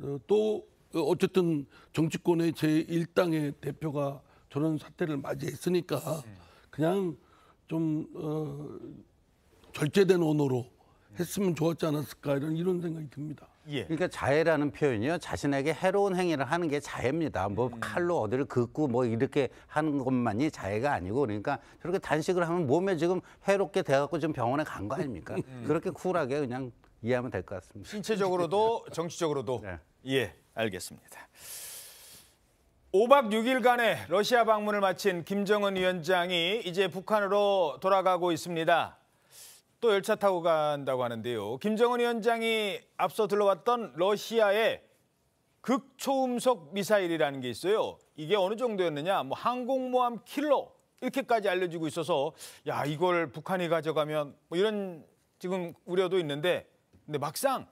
어, 또 어쨌든 정치권의 제1당의 대표가 저런 사태를 맞이했으니까 음. 그냥 좀 어, 절제된 언어로 했으면 좋았지 않았을까 이런 이런 생각이 듭니다. 예. 그러니까 자해라는 표현이요. 자신에게 해로운 행위를 하는 게 자해입니다. 뭐 음. 칼로 어디를 긋고 뭐 이렇게 하는 것만이 자해가 아니고 그러니까 저렇게 단식을 하면 몸에 지금 해롭게 돼갖고 지금 병원에 간 거 아닙니까? <laughs> 음. 그렇게 쿨하게 그냥 이해하면 될 것 같습니다. 신체적으로도 <laughs> 정치적으로도 네. 예 알겠습니다. 5박 6일간의 러시아 방문을 마친 김정은 위원장이 이제 북한으로 돌아가고 있습니다. 또 열차 타고 간다고 하는데요. 김정은 위원장이 앞서 들러왔던 러시아의 극초음속 미사일이라는 게 있어요. 이게 어느 정도였느냐? 뭐 항공모함 킬러 이렇게까지 알려지고 있어서 야 이걸 북한이 가져가면 뭐 이런 지금 우려도 있는데 근데 막상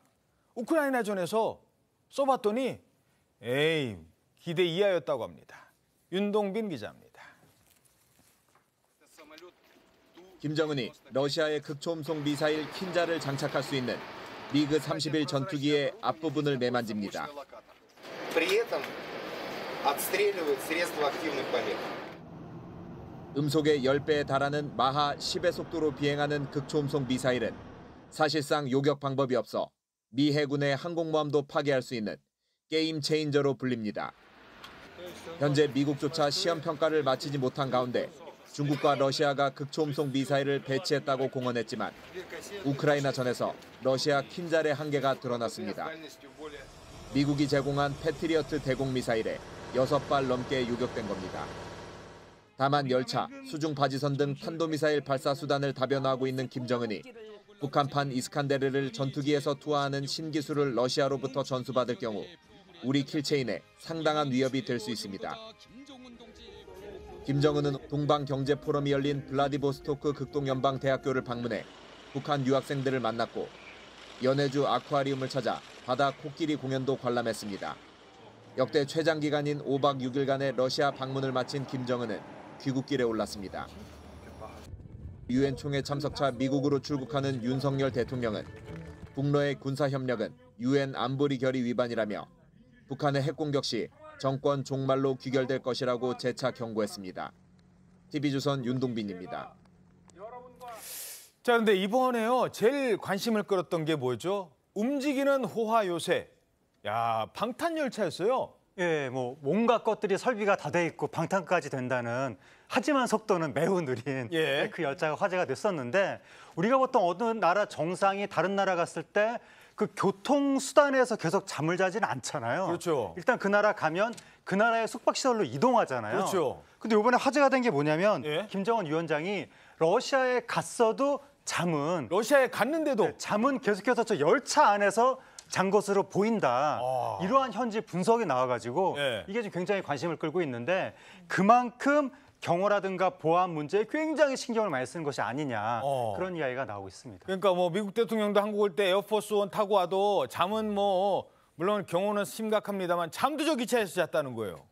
우크라이나전에서 써봤더니 에이 기대 이하였다고 합니다. 윤동빈 기자입니다. 김정은이 러시아의 극초음속 미사일 킨자를 장착할 수 있는 미그 31 전투기의 앞부분을 매만집니다. 음속의 10배에 달하는 마하 10의 속도로 비행하는 극초음속 미사일은 사실상 요격 방법이 없어 미 해군의 항공모함도 파괴할 수 있는 게임 체인저로 불립니다. 현재 미국조차 시험 평가를 마치지 못한 가운데 중국과 러시아가 극초음속 미사일을 배치했다고 공언했지만 우크라이나 전에서 러시아 킨잘의 한계가 드러났습니다. 미국이 제공한 패트리어트 대공 미사일에 6발 넘게 유격된 겁니다. 다만 열차, 수중 바지선 등 탄도미사일 발사 수단을 다변화하고 있는 김정은이 북한판 이스칸데르를 전투기에서 투하하는 신기술을 러시아로부터 전수받을 경우 우리 킬체인에 상당한 위협이 될 수 있습니다. 김정은은 동방경제포럼이 열린 블라디보스토크 극동연방대학교를 방문해 북한 유학생들을 만났고 연해주 아쿠아리움을 찾아 바다 코끼리 공연도 관람했습니다. 역대 최장기간인 5박 6일간의 러시아 방문을 마친 김정은은 귀국길에 올랐습니다. 유엔 총회 참석차 미국으로 출국하는 윤석열 대통령은 북로의 군사협력은 유엔 안보리 결의 위반이라며 북한의 핵공격 시 정권 종말로 귀결될 것이라고 재차 경고했습니다. TV조선 윤동빈입니다. 자, 근데 이번에요. 제일 관심을 끌었던 게 뭐죠? 움직이는 호화 요새. 야, 방탄 열차였어요. 예, 뭐 뭔가 것들이 설비가 다 돼 있고 방탄까지 된다는 하지만 속도는 매우 느린 예. 그 열차가 화제가 됐었는데 우리가 보통 어느 나라 정상이 다른 나라 갔을 때그 교통 수단에서 계속 잠을 자진 않잖아요. 그렇죠. 일단 그 나라 가면 그 나라의 숙박 시설로 이동하잖아요. 그렇죠. 근데 이번에 화제가 된 게 뭐냐면 예? 김정은 위원장이 러시아에 갔어도 잠은 러시아에 갔는데도 네, 잠은 계속해서 저 열차 안에서 잔 것으로 보인다. 아... 이러한 현지 분석이 나와가지고 예. 이게 지금 굉장히 관심을 끌고 있는데 그만큼 경호라든가 보안 문제에 굉장히 신경을 많이 쓰는 것이 아니냐 어. 그런 이야기가 나오고 있습니다. 그러니까 뭐 미국 대통령도 한국 올 때 에어포스 원 타고 와도 잠은 뭐 물론 경호는 심각합니다만 잠도 저 기차에서 잤다는 거예요.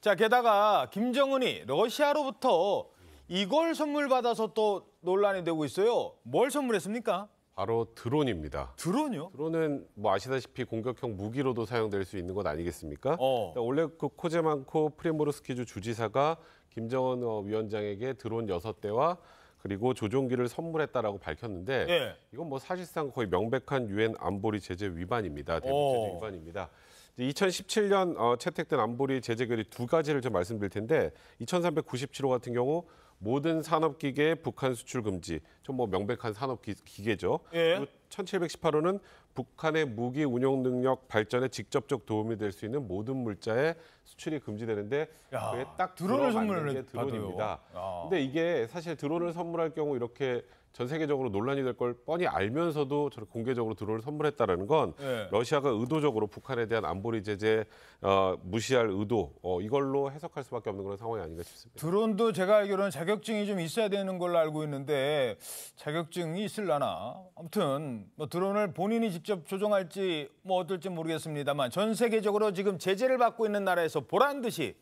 자 게다가 김정은이 러시아로부터 이걸 선물 받아서 또 논란이 되고 있어요. 뭘 선물했습니까? 바로 드론입니다. 드론요 드론은 뭐 아시다시피 공격형 무기로도 사용될 수 있는 것 아니겠습니까? 어. 그러니까 원래 그 코제만코 프리모르스키주 주지사가 김정은 어, 위원장에게 드론 6대와 그리고 조종기를 선물했다라고 밝혔는데 예. 이건 뭐 사실상 거의 명백한 유엔 안보리 제재 위반입니다. 대북 제재 위반입니다. 2017년 어, 채택된 안보리 제재 결의 두 가지를 좀 말씀드릴 텐데 2397호 같은 경우 모든 산업기계 북한 수출 금지. 좀 뭐 명백한 산업기계죠. 예. 1718호는 북한의 무기 운용 능력 발전에 직접적 도움이 될 수 있는 모든 물자의 수출이 금지되는데 야, 그게딱 드론을 선물을 드론입니다. 아. 근데 이게 사실 드론을 선물할 경우 이렇게 전 세계적으로 논란이 될 걸 뻔히 알면서도 저렇게 공개적으로 드론을 선물했다는건 네. 러시아가 의도적으로 북한에 대한 안보리 제재 어, 무시할 의도 어, 이걸로 해석할 수밖에 없는 그런 상황이 아닌가 싶습니다. 드론도 제가 알기로는 자격증이 좀 있어야 되는 걸로 알고 있는데 자격증이 있을라나 아무튼 뭐 드론을 본인이 직접 조종할지 뭐 어떨지 모르겠습니다만 전 세계적으로 지금 제재를 받고 있는 나라에서 보란 듯이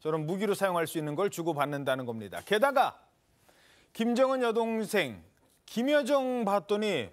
저런 무기로 사용할 수 있는 걸 주고받는다는 겁니다. 게다가 김정은 여동생 김여정 봤더니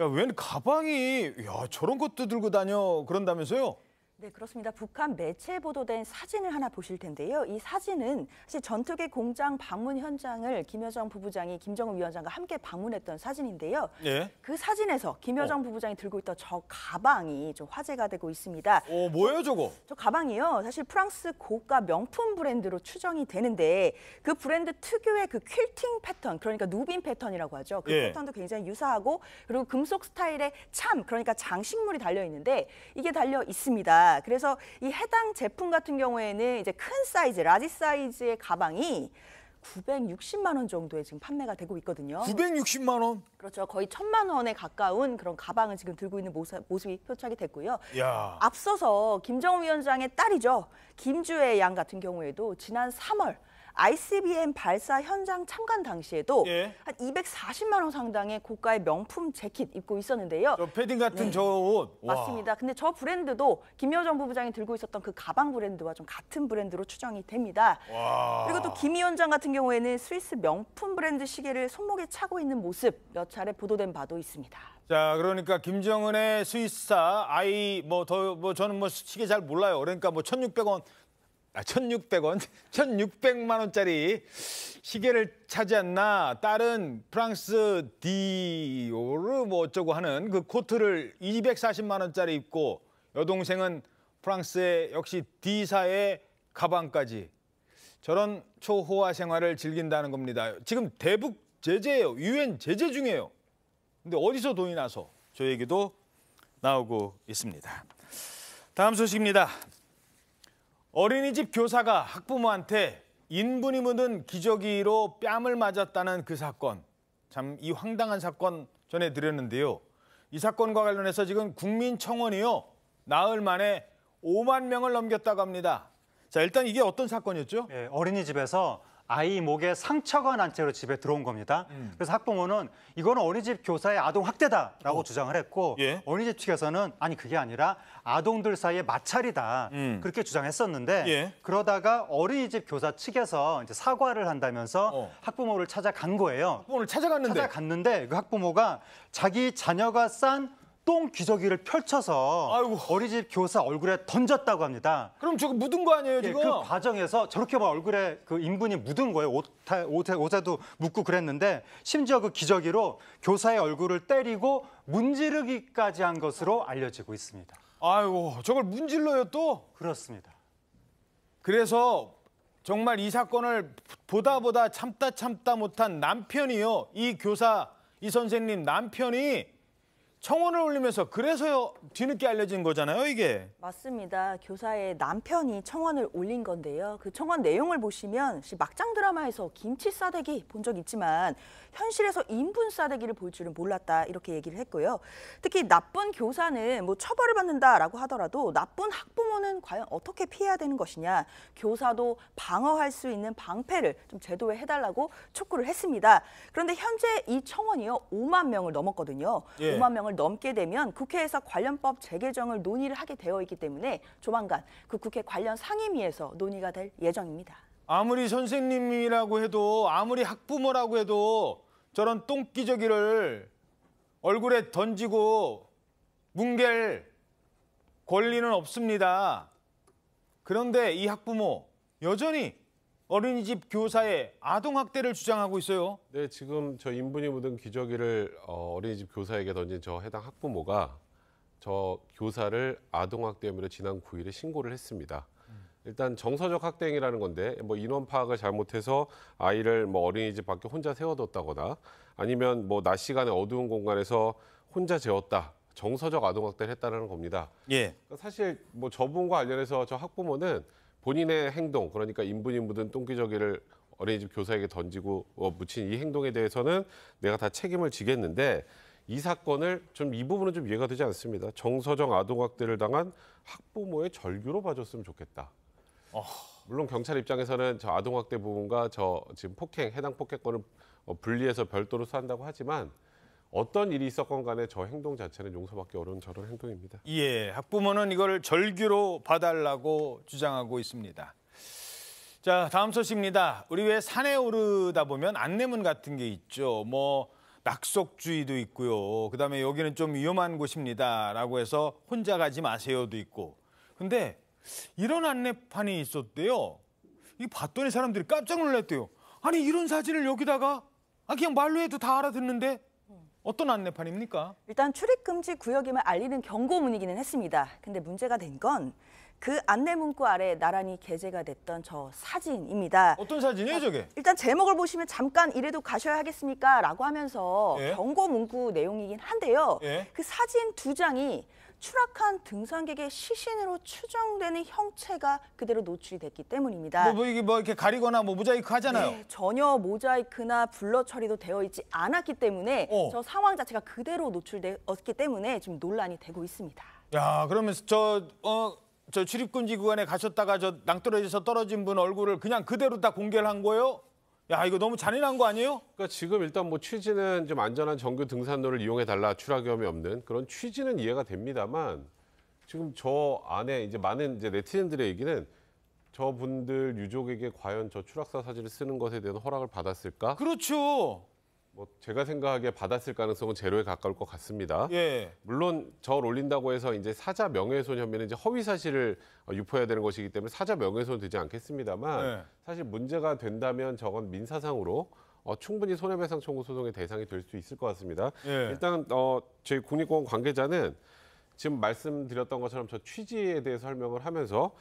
야, 웬 가방이 야, 저런 것도 들고 다녀 그런다면서요? 네, 그렇습니다. 북한 매체 보도된 사진을 하나 보실 텐데요. 이 사진은 사실 전투기 공장 방문 현장을 김여정 부부장이 김정은 위원장과 함께 방문했던 사진인데요. 예. 그 사진에서 김여정 어. 부부장이 들고 있던 저 가방이 좀 화제가 되고 있습니다. 어, 뭐예요, 저거? 저 가방이요. 사실 프랑스 고가 명품 브랜드로 추정이 되는데 그 브랜드 특유의 그 퀼팅 패턴, 그러니까 누빔 패턴이라고 하죠. 그 예. 패턴도 굉장히 유사하고 그리고 금속 스타일의 참, 그러니까 장식물이 달려 있는데 이게 달려 있습니다. 그래서 이 해당 제품 같은 경우에는 이제 큰 사이즈, 라지 사이즈의 가방이 960만 원 정도에 지금 판매가 되고 있거든요. 960만 원? 그렇죠. 거의 천만 원에 가까운 그런 가방을 지금 들고 있는 모습, 이 표착이 됐고요. 야. 앞서서 김정은 위원장의 딸이죠. 김주애 양 같은 경우에도 지난 3월 ICBM 발사 현장 참관 당시에도 예. 한 240만 원 상당의 고가의 명품 재킷 입고 있었는데요. 저 패딩 같은 네. 저 옷. 맞습니다. 근데 저 브랜드도 김여정 부부장이 들고 있었던 그 가방 브랜드와 좀 같은 브랜드로 추정이 됩니다. 와. 그리고 또 김 위원장 같은 경우에는 스위스 명품 브랜드 시계를 손목에 차고 있는 모습 몇 차례 보도된 바도 있습니다. 자, 그러니까 김정은의 스위스사 아이 뭐더뭐 뭐 저는 뭐 시계 잘 몰라요. 그러니까 뭐 1,600원 아, 1,600원, 1,600만 <laughs> 원짜리 시계를 차지 않나 딸은 프랑스 디오르 뭐 어쩌고 하는 그 코트를 240만 원짜리 입고 여동생은 프랑스의 역시 D사의 가방까지 저런 초호화 생활을 즐긴다는 겁니다. 지금 대북 제재예요. 유엔 제재 중이에요. 근데 어디서 돈이 나서 저 얘기도 나오고 있습니다. 다음 소식입니다. 어린이집 교사가 학부모한테 인분이 묻은 기저귀로 뺨을 맞았다는 그 사건. 참 이 황당한 사건 전해드렸는데요. 이 사건과 관련해서 지금 국민청원이요. 나흘 만에 5만 명을 넘겼다고 합니다. 자, 일단 이게 어떤 사건이었죠? 네, 어린이집에서 아이 목에 상처가 난 채로 집에 들어온 겁니다. 음. 그래서 학부모는 이건 어린이 집 교사의 아동 학대다라고 어. 주장을 했고 예? 어린이 집 측에서는 아니 그게 아니라 아동들 사이의 마찰이다 음. 그렇게 주장했었는데 예? 그러다가 어린이 집 교사 측에서 이제 사과를 한다면서 어. 학부모를 찾아간 거예요. 학부모를 찾아갔는데 찾아갔는데 그 학부모가 자기 자녀가 싼똥 기저귀를 펼쳐서 아이고. 어린이집 교사 얼굴에 던졌다고 합니다. 그럼 저거 묻은 거 아니에요, 지금? 예, 그 과정에서 저렇게 막 얼굴에 그 인분이 묻은 거예요. 옷, 에 옷에, 옷에도 묻고 그랬는데 심지어 그 기저귀로 교사의 얼굴을 때리고 문지르기까지 한 것으로 알려지고 있습니다. 아이고, 저걸 문질러요 또? 그렇습니다. 그래서 정말 이 사건을 보다 보다 참다 참다 못한 남편이요. 이 교사, 이 선생님 남편이 청원을 올리면서 그래서요 뒤늦게 알려진 거잖아요 이게 맞습니다 교사의 남편이 청원을 올린 건데요 그 청원 내용을 보시면 막장 드라마에서 김치 싸대기 본 적 있지만 현실에서 인분 싸대기를 볼 줄은 몰랐다 이렇게 얘기를 했고요 특히 나쁜 교사는 뭐 처벌을 받는다라고 하더라도 나쁜 학부모는 과연 어떻게 피해야 되는 것이냐 교사도 방어할 수 있는 방패를 좀 제도에 해달라고 촉구를 했습니다 그런데 현재 이 청원이요 5만 명을 넘었거든요 예. 5만 명 명을 넘게 되면 국회에서 관련법 재개정을 논의를 하게 되어 있기 때문에 조만간 그 국회 관련 상임위에서 논의가 될 예정입니다. 아무리 선생님이라고 해도 아무리 학부모라고 해도 저런 똥기저귀를 얼굴에 던지고 뭉갤 권리는 없습니다. 그런데 이 학부모 여전히 어린이집 교사의 아동 학대를 주장하고 있어요. 네, 지금 저 인분이 묻은 기저귀를 어, 어린이집 교사에게 던진 저 해당 학부모가 저 교사를 아동 학대 혐의로 지난 9일에 신고를 했습니다. 일단 정서적 학대행위라는 건데 뭐 인원 파악을 잘못해서 아이를 뭐 어린이집 밖에 혼자 세워뒀다거나 아니면 뭐 낮 시간에 어두운 공간에서 혼자 재웠다 정서적 아동학대를 했다는 겁니다. 예. 그러니까 사실 뭐 저분과 관련해서 저 학부모는 본인의 행동 그러니까 인분이 묻은 똥기저귀를 어린이집 교사에게 던지고 어, 묻힌 이 행동에 대해서는 내가 다 책임을 지겠는데 이 사건을 좀 이 부분은 좀 이해가 되지 않습니다. 정서적 아동학대를 당한 학부모의 절규로 봐줬으면 좋겠다. 어... 물론 경찰 입장에서는 저 아동학대 부분과 저 지금 폭행 해당 폭행권을 어, 분리해서 별도로 수한다고 하지만 어떤 일이 있었건 간에 저 행동 자체는 용서받기 어려운 저런 행동입니다. 예, 학부모는 이걸 절규로 봐달라고 주장하고 있습니다. 자, 다음 소식입니다. 우리 왜 산에 오르다 보면 안내문 같은 게 있죠. 뭐 낙속주의도 있고요. 그다음에 여기는 좀 위험한 곳입니다라고 해서 혼자 가지 마세요도 있고. 근데 이런 안내판이 있었대요. 이 봤더니 사람들이 깜짝 놀랐대요. 아니 이런 사진을 여기다가 아 그냥 말로 해도 다 알아듣는데 어떤 안내판입니까? 일단 출입금지 구역임을 알리는 경고문이기는 했습니다. 근데 문제가 된 건 그 안내 문구 아래 나란히 게재가 됐던 저 사진입니다. 어떤 사진이에요, 저게? 일단 제목을 보시면 잠깐 이래도 가셔야 하겠습니까? 라고 하면서 예? 경고 문구 내용이긴 한데요. 예? 그 사진 두 장이 추락한 등산객의 시신으로 추정되는 형체가 그대로 노출이 됐기 때문입니다. 뭐, 뭐 이게 뭐 이렇게 가리거나 뭐 모자이크 하잖아요. 네, 전혀 모자이크나 블러 처리도 되어 있지 않았기 때문에 어. 저 상황 자체가 그대로 노출되었기 때문에 지금 논란이 되고 있습니다. 야, 그러면 저 어. 저 출입금지 구간에 가셨다가 저 낭떠러지에서 떨어진 분 얼굴을 그냥 그대로 다 공개를 한 거예요? 야 이거 너무 잔인한 거 아니에요? 그러니까 지금 일단 뭐 취지는 좀 안전한 정규 등산로를 이용해 달라 추락위험이 없는 그런 취지는 이해가 됩니다만 지금 저 안에 이제 많은 이제 네티즌들의 얘기는 저분들 유족에게 과연 저 추락사 사진을 쓰는 것에 대한 허락을 받았을까? 그렇죠. 뭐 제가 생각하기에 받았을 가능성은 제로에 가까울 것 같습니다. 예. 물론 저를 올린다고 해서 이제 사자 명예훼손 혐의는 이제 허위 사실을 어, 유포해야 되는 것이기 때문에 사자 명예훼손 되지 않겠습니다만 예. 사실 문제가 된다면 저건 민사상으로 어, 충분히 손해배상 청구 소송의 대상이 될 수 있을 것 같습니다. 예. 일단 어, 저희 국립공원 관계자는 지금 말씀드렸던 것처럼 저 취지에 대해 설명을 하면서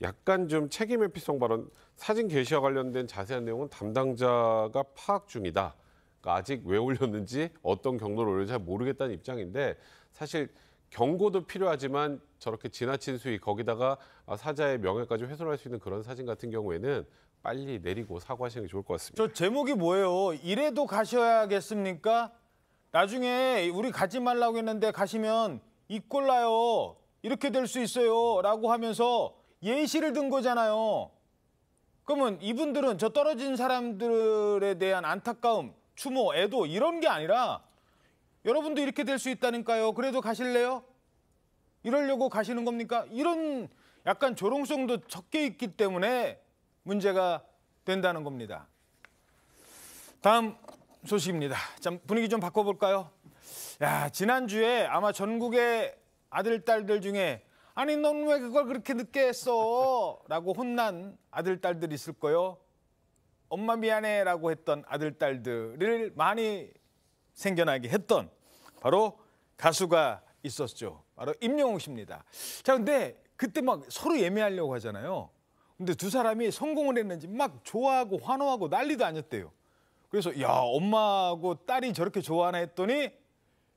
약간 좀 책임 회피성 발언, 사진 게시와 관련된 자세한 내용은 담당자가 파악 중이다. 그러니까 아직 왜 올렸는지 어떤 경로를 올렸는지 잘 모르겠다는 입장인데 사실 경고도 필요하지만 저렇게 지나친 수위 거기다가 아, 사자의 명예까지 훼손할 수 있는 그런 사진 같은 경우에는 빨리 내리고 사과하시는 게 좋을 것 같습니다. 저 제목이 뭐예요? 이래도 가셔야겠습니까? 나중에 우리 가지 말라고 했는데 가시면 이꼴라요 이렇게 될 수 있어요. 라고 하면서 예시를 든 거잖아요. 그러면 이분들은 저 떨어진 사람들에 대한 안타까움 추모, 애도 이런 게 아니라 여러분도 이렇게 될 수 있다니까요. 그래도 가실래요? 이러려고 가시는 겁니까? 이런 약간 조롱성도 적게 있기 때문에 문제가 된다는 겁니다. 다음 소식입니다. 참 분위기 좀 바꿔볼까요? 야 지난주에 아마 전국의 아들 딸들 중에 아니 넌 왜 그걸 그렇게 늦게 했어? 라고 혼난 아들 딸들 있을 거요. 예 엄마 미안해라고 했던 아들 딸들을 많이 생겨나게 했던 바로 가수가 있었죠. 바로 임영웅 씨입니다. 자, 근데 그때 막 서로 예매하려고 하잖아요. 근데 두 사람이 성공을 했는지 막 좋아하고 환호하고 난리도 아니었대요. 그래서 야, 엄마하고 딸이 저렇게 좋아하나 했더니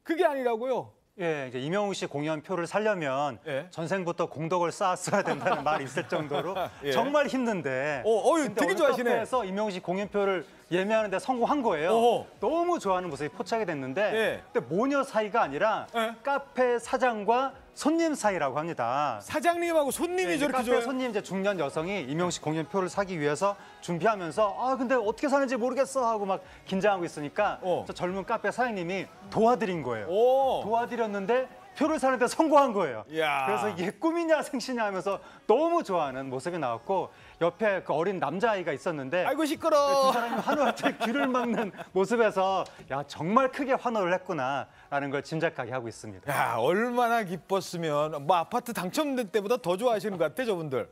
그게 아니라고요. 예, 이제 이명웅 씨 공연표를 살려면 예. 전생부터 공덕을 쌓았어야 된다는 <laughs> 말이 있을 정도로 <laughs> 예. 정말 힘든데. 어, 어, 되게 좋아하시네. 그래서 이명웅 씨 공연표를 예매하는데 성공한 거예요. 어허. 너무 좋아하는 모습이 포착이 됐는데, 예. 근데 모녀 사이가 아니라 예. 카페 사장과 손님 사이라고 합니다. 사장님하고 손님이 네, 저렇게 줘요? 손님 이제 중년 여성이 임영식 공연표를 사기 위해서 준비하면서 아 근데 어떻게 사는지 모르겠어 하고 막 긴장하고 있으니까 어. 저 젊은 카페 사장님이 도와드린 거예요. 오. 도와드렸는데 표를 사는데 성공한 거예요. 야 그래서 이게 꿈이냐 생시냐 하면서 너무 좋아하는 모습이 나왔고 옆에 그 어린 남자아이가 있었는데 아이고 시끄러. 그 두 사람이 환호할 때 귀를 막는 모습에서 야 정말 크게 환호를 했구나. 있다라는 걸 짐작하게 하고 있습니다. 야, 얼마나 기뻤으면 뭐 아파트 당첨된 때보다 더 좋아하시는 것 같아 저분들.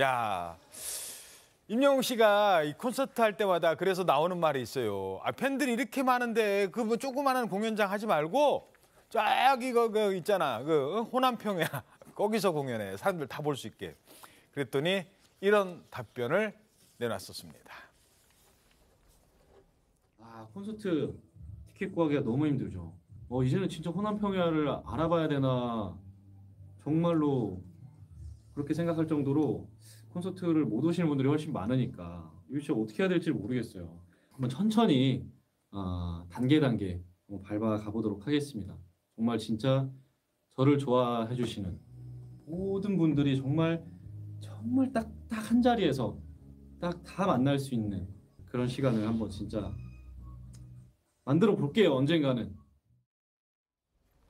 야. 임영웅 씨가 이 콘서트 할 때마다 그래서 나오는 말이 있어요. 아, 팬들이 이렇게 많은데 그 뭐 조그마한 공연장 하지 말고 쫙 이거 그 있잖아. 그 어? 호남평야 <laughs> 거기서 공연해. 사람들 다 볼 수 있게. 그랬더니 이런 답변을 내놨었습니다. 아, 콘서트 티켓 구하기가 너무 힘들죠. 어 이제는 진짜 호남 평야를 알아봐야 되나 정말로 그렇게 생각할 정도로 콘서트를 못 오시는 분들이 훨씬 많으니까 이거 진 어떻게 해야 될지 모르겠어요. 한번 천천히 어, 아, 단계 단계 밟아 가보도록 하겠습니다. 정말 진짜 저를 좋아해 주시는 모든 분들이 정말 정말 딱 딱 한 자리에서 딱 다 만날 수 있는 그런 시간을 한번 진짜 만들어 볼게요 언젠가는.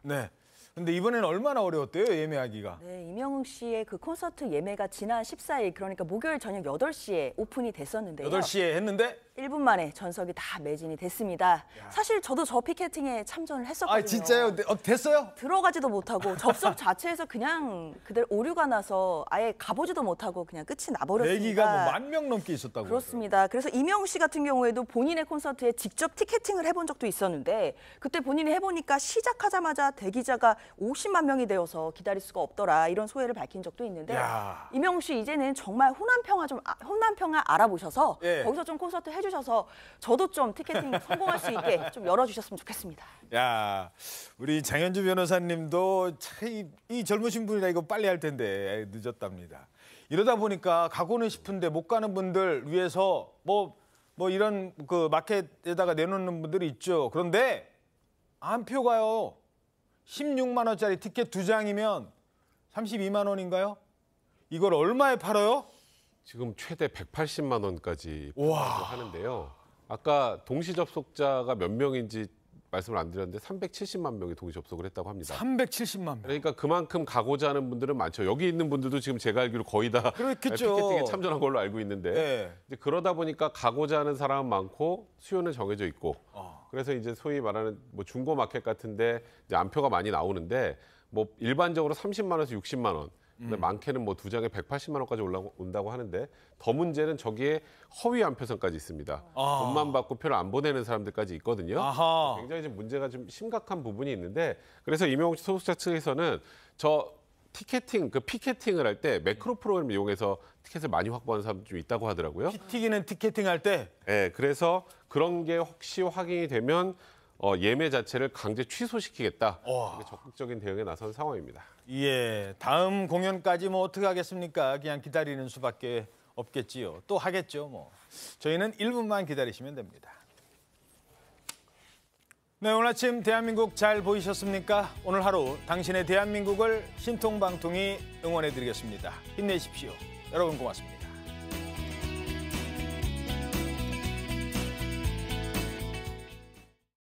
네. 근데 이번에는 얼마나 어려웠대요, 예매하기가? 네, 이명웅 씨의 그 콘서트 예매가 지난 14일, 그러니까 목요일 저녁 8시에 오픈이 됐었는데요. 8시에 했는데 1분 만에 전석이 다 매진이 됐습니다. 사실 저도 저 피켓팅에 참전을 했었거든요. 아 진짜요? 네, 어, 됐어요? 들어가지도 못하고 접속 자체에서 그냥 그대로 오류가 나서 아예 가보지도 못하고 그냥 끝이 나버렸습니다. 내기가 뭐 만 명 넘게 있었다고. 그렇습니다. 그래서 이명 우씨 같은 경우에도 본인의 콘서트에 직접 티켓팅을 해본 적도 있었는데 그때 본인이 해보니까 시작하자마자 대기자가 50만 명이 되어서 기다릴 수가 없더라 이런 소회를 밝힌 적도 있는데 야. 이명 우씨 이제는 정말 호남 평화 좀 아, 호남 평화 알아보셔서 예. 거기서 좀 콘서트 해주. 해주셔서 저도 좀 티켓팅 성공할 수 있게 좀 열어주셨으면 좋겠습니다. 야, 우리 장현주 변호사님도 이, 이 젊으신 분이라 이거 빨리 할 텐데 늦었답니다. 이러다 보니까 가고는 싶은데 못 가는 분들 위해서 뭐뭐 뭐 이런 그 마켓에다가 내놓는 분들이 있죠. 그런데 안 표가요. 16만 원짜리 티켓 두 장이면 32만 원인가요? 이걸 얼마에 팔아요? 지금 최대 180만 원까지 하는데요. 아까 동시 접속자가 몇 명인지 말씀을 안 드렸는데 370만 명이 동시 접속을 했다고 합니다. 370만 명. 그러니까 그만큼 가고자 하는 분들은 많죠. 여기 있는 분들도 지금 제가 알기로 거의 다 그렇겠죠. 아, 피켓팅에 참전한 걸로 알고 있는데 네. 이제 그러다 보니까 가고자 하는 사람은 많고 수요는 정해져 있고 어. 그래서 이제 소위 말하는 뭐 중고 마켓 같은데 이제 안표가 많이 나오는데 뭐 일반적으로 30만 원에서 60만 원 근데 음. 많게는 뭐 두 장에 180만 원까지 올라온다고 하는데 더 문제는 저기에 허위 안표선까지 있습니다. 아. 돈만 받고 표를 안 보내는 사람들까지 있거든요. 아하. 굉장히 좀 문제가 좀 심각한 부분이 있는데 그래서 이명옥 소속자 측에서는 저 티켓팅 그 피켓팅을 할 때 매크로 프로그램 이용해서 티켓을 많이 확보하는 사람 좀 있다고 하더라고요. 피튀기는 티켓팅 할 때. 네, 그래서 그런 게 혹시 확인이 되면 어, 예매 자체를 강제 취소시키겠다. 적극적인 대응에 나선 상황입니다. 예, 다음 공연까지 뭐 어떻게 하겠습니까? 그냥 기다리는 수밖에 없겠지요. 또 하겠죠, 뭐. 저희는 1분만 기다리시면 됩니다. 네, 오늘 아침 대한민국 잘 보이셨습니까? 오늘 하루 당신의 대한민국을 신통방통이 응원해 드리겠습니다. 힘내십시오. 여러분 고맙습니다.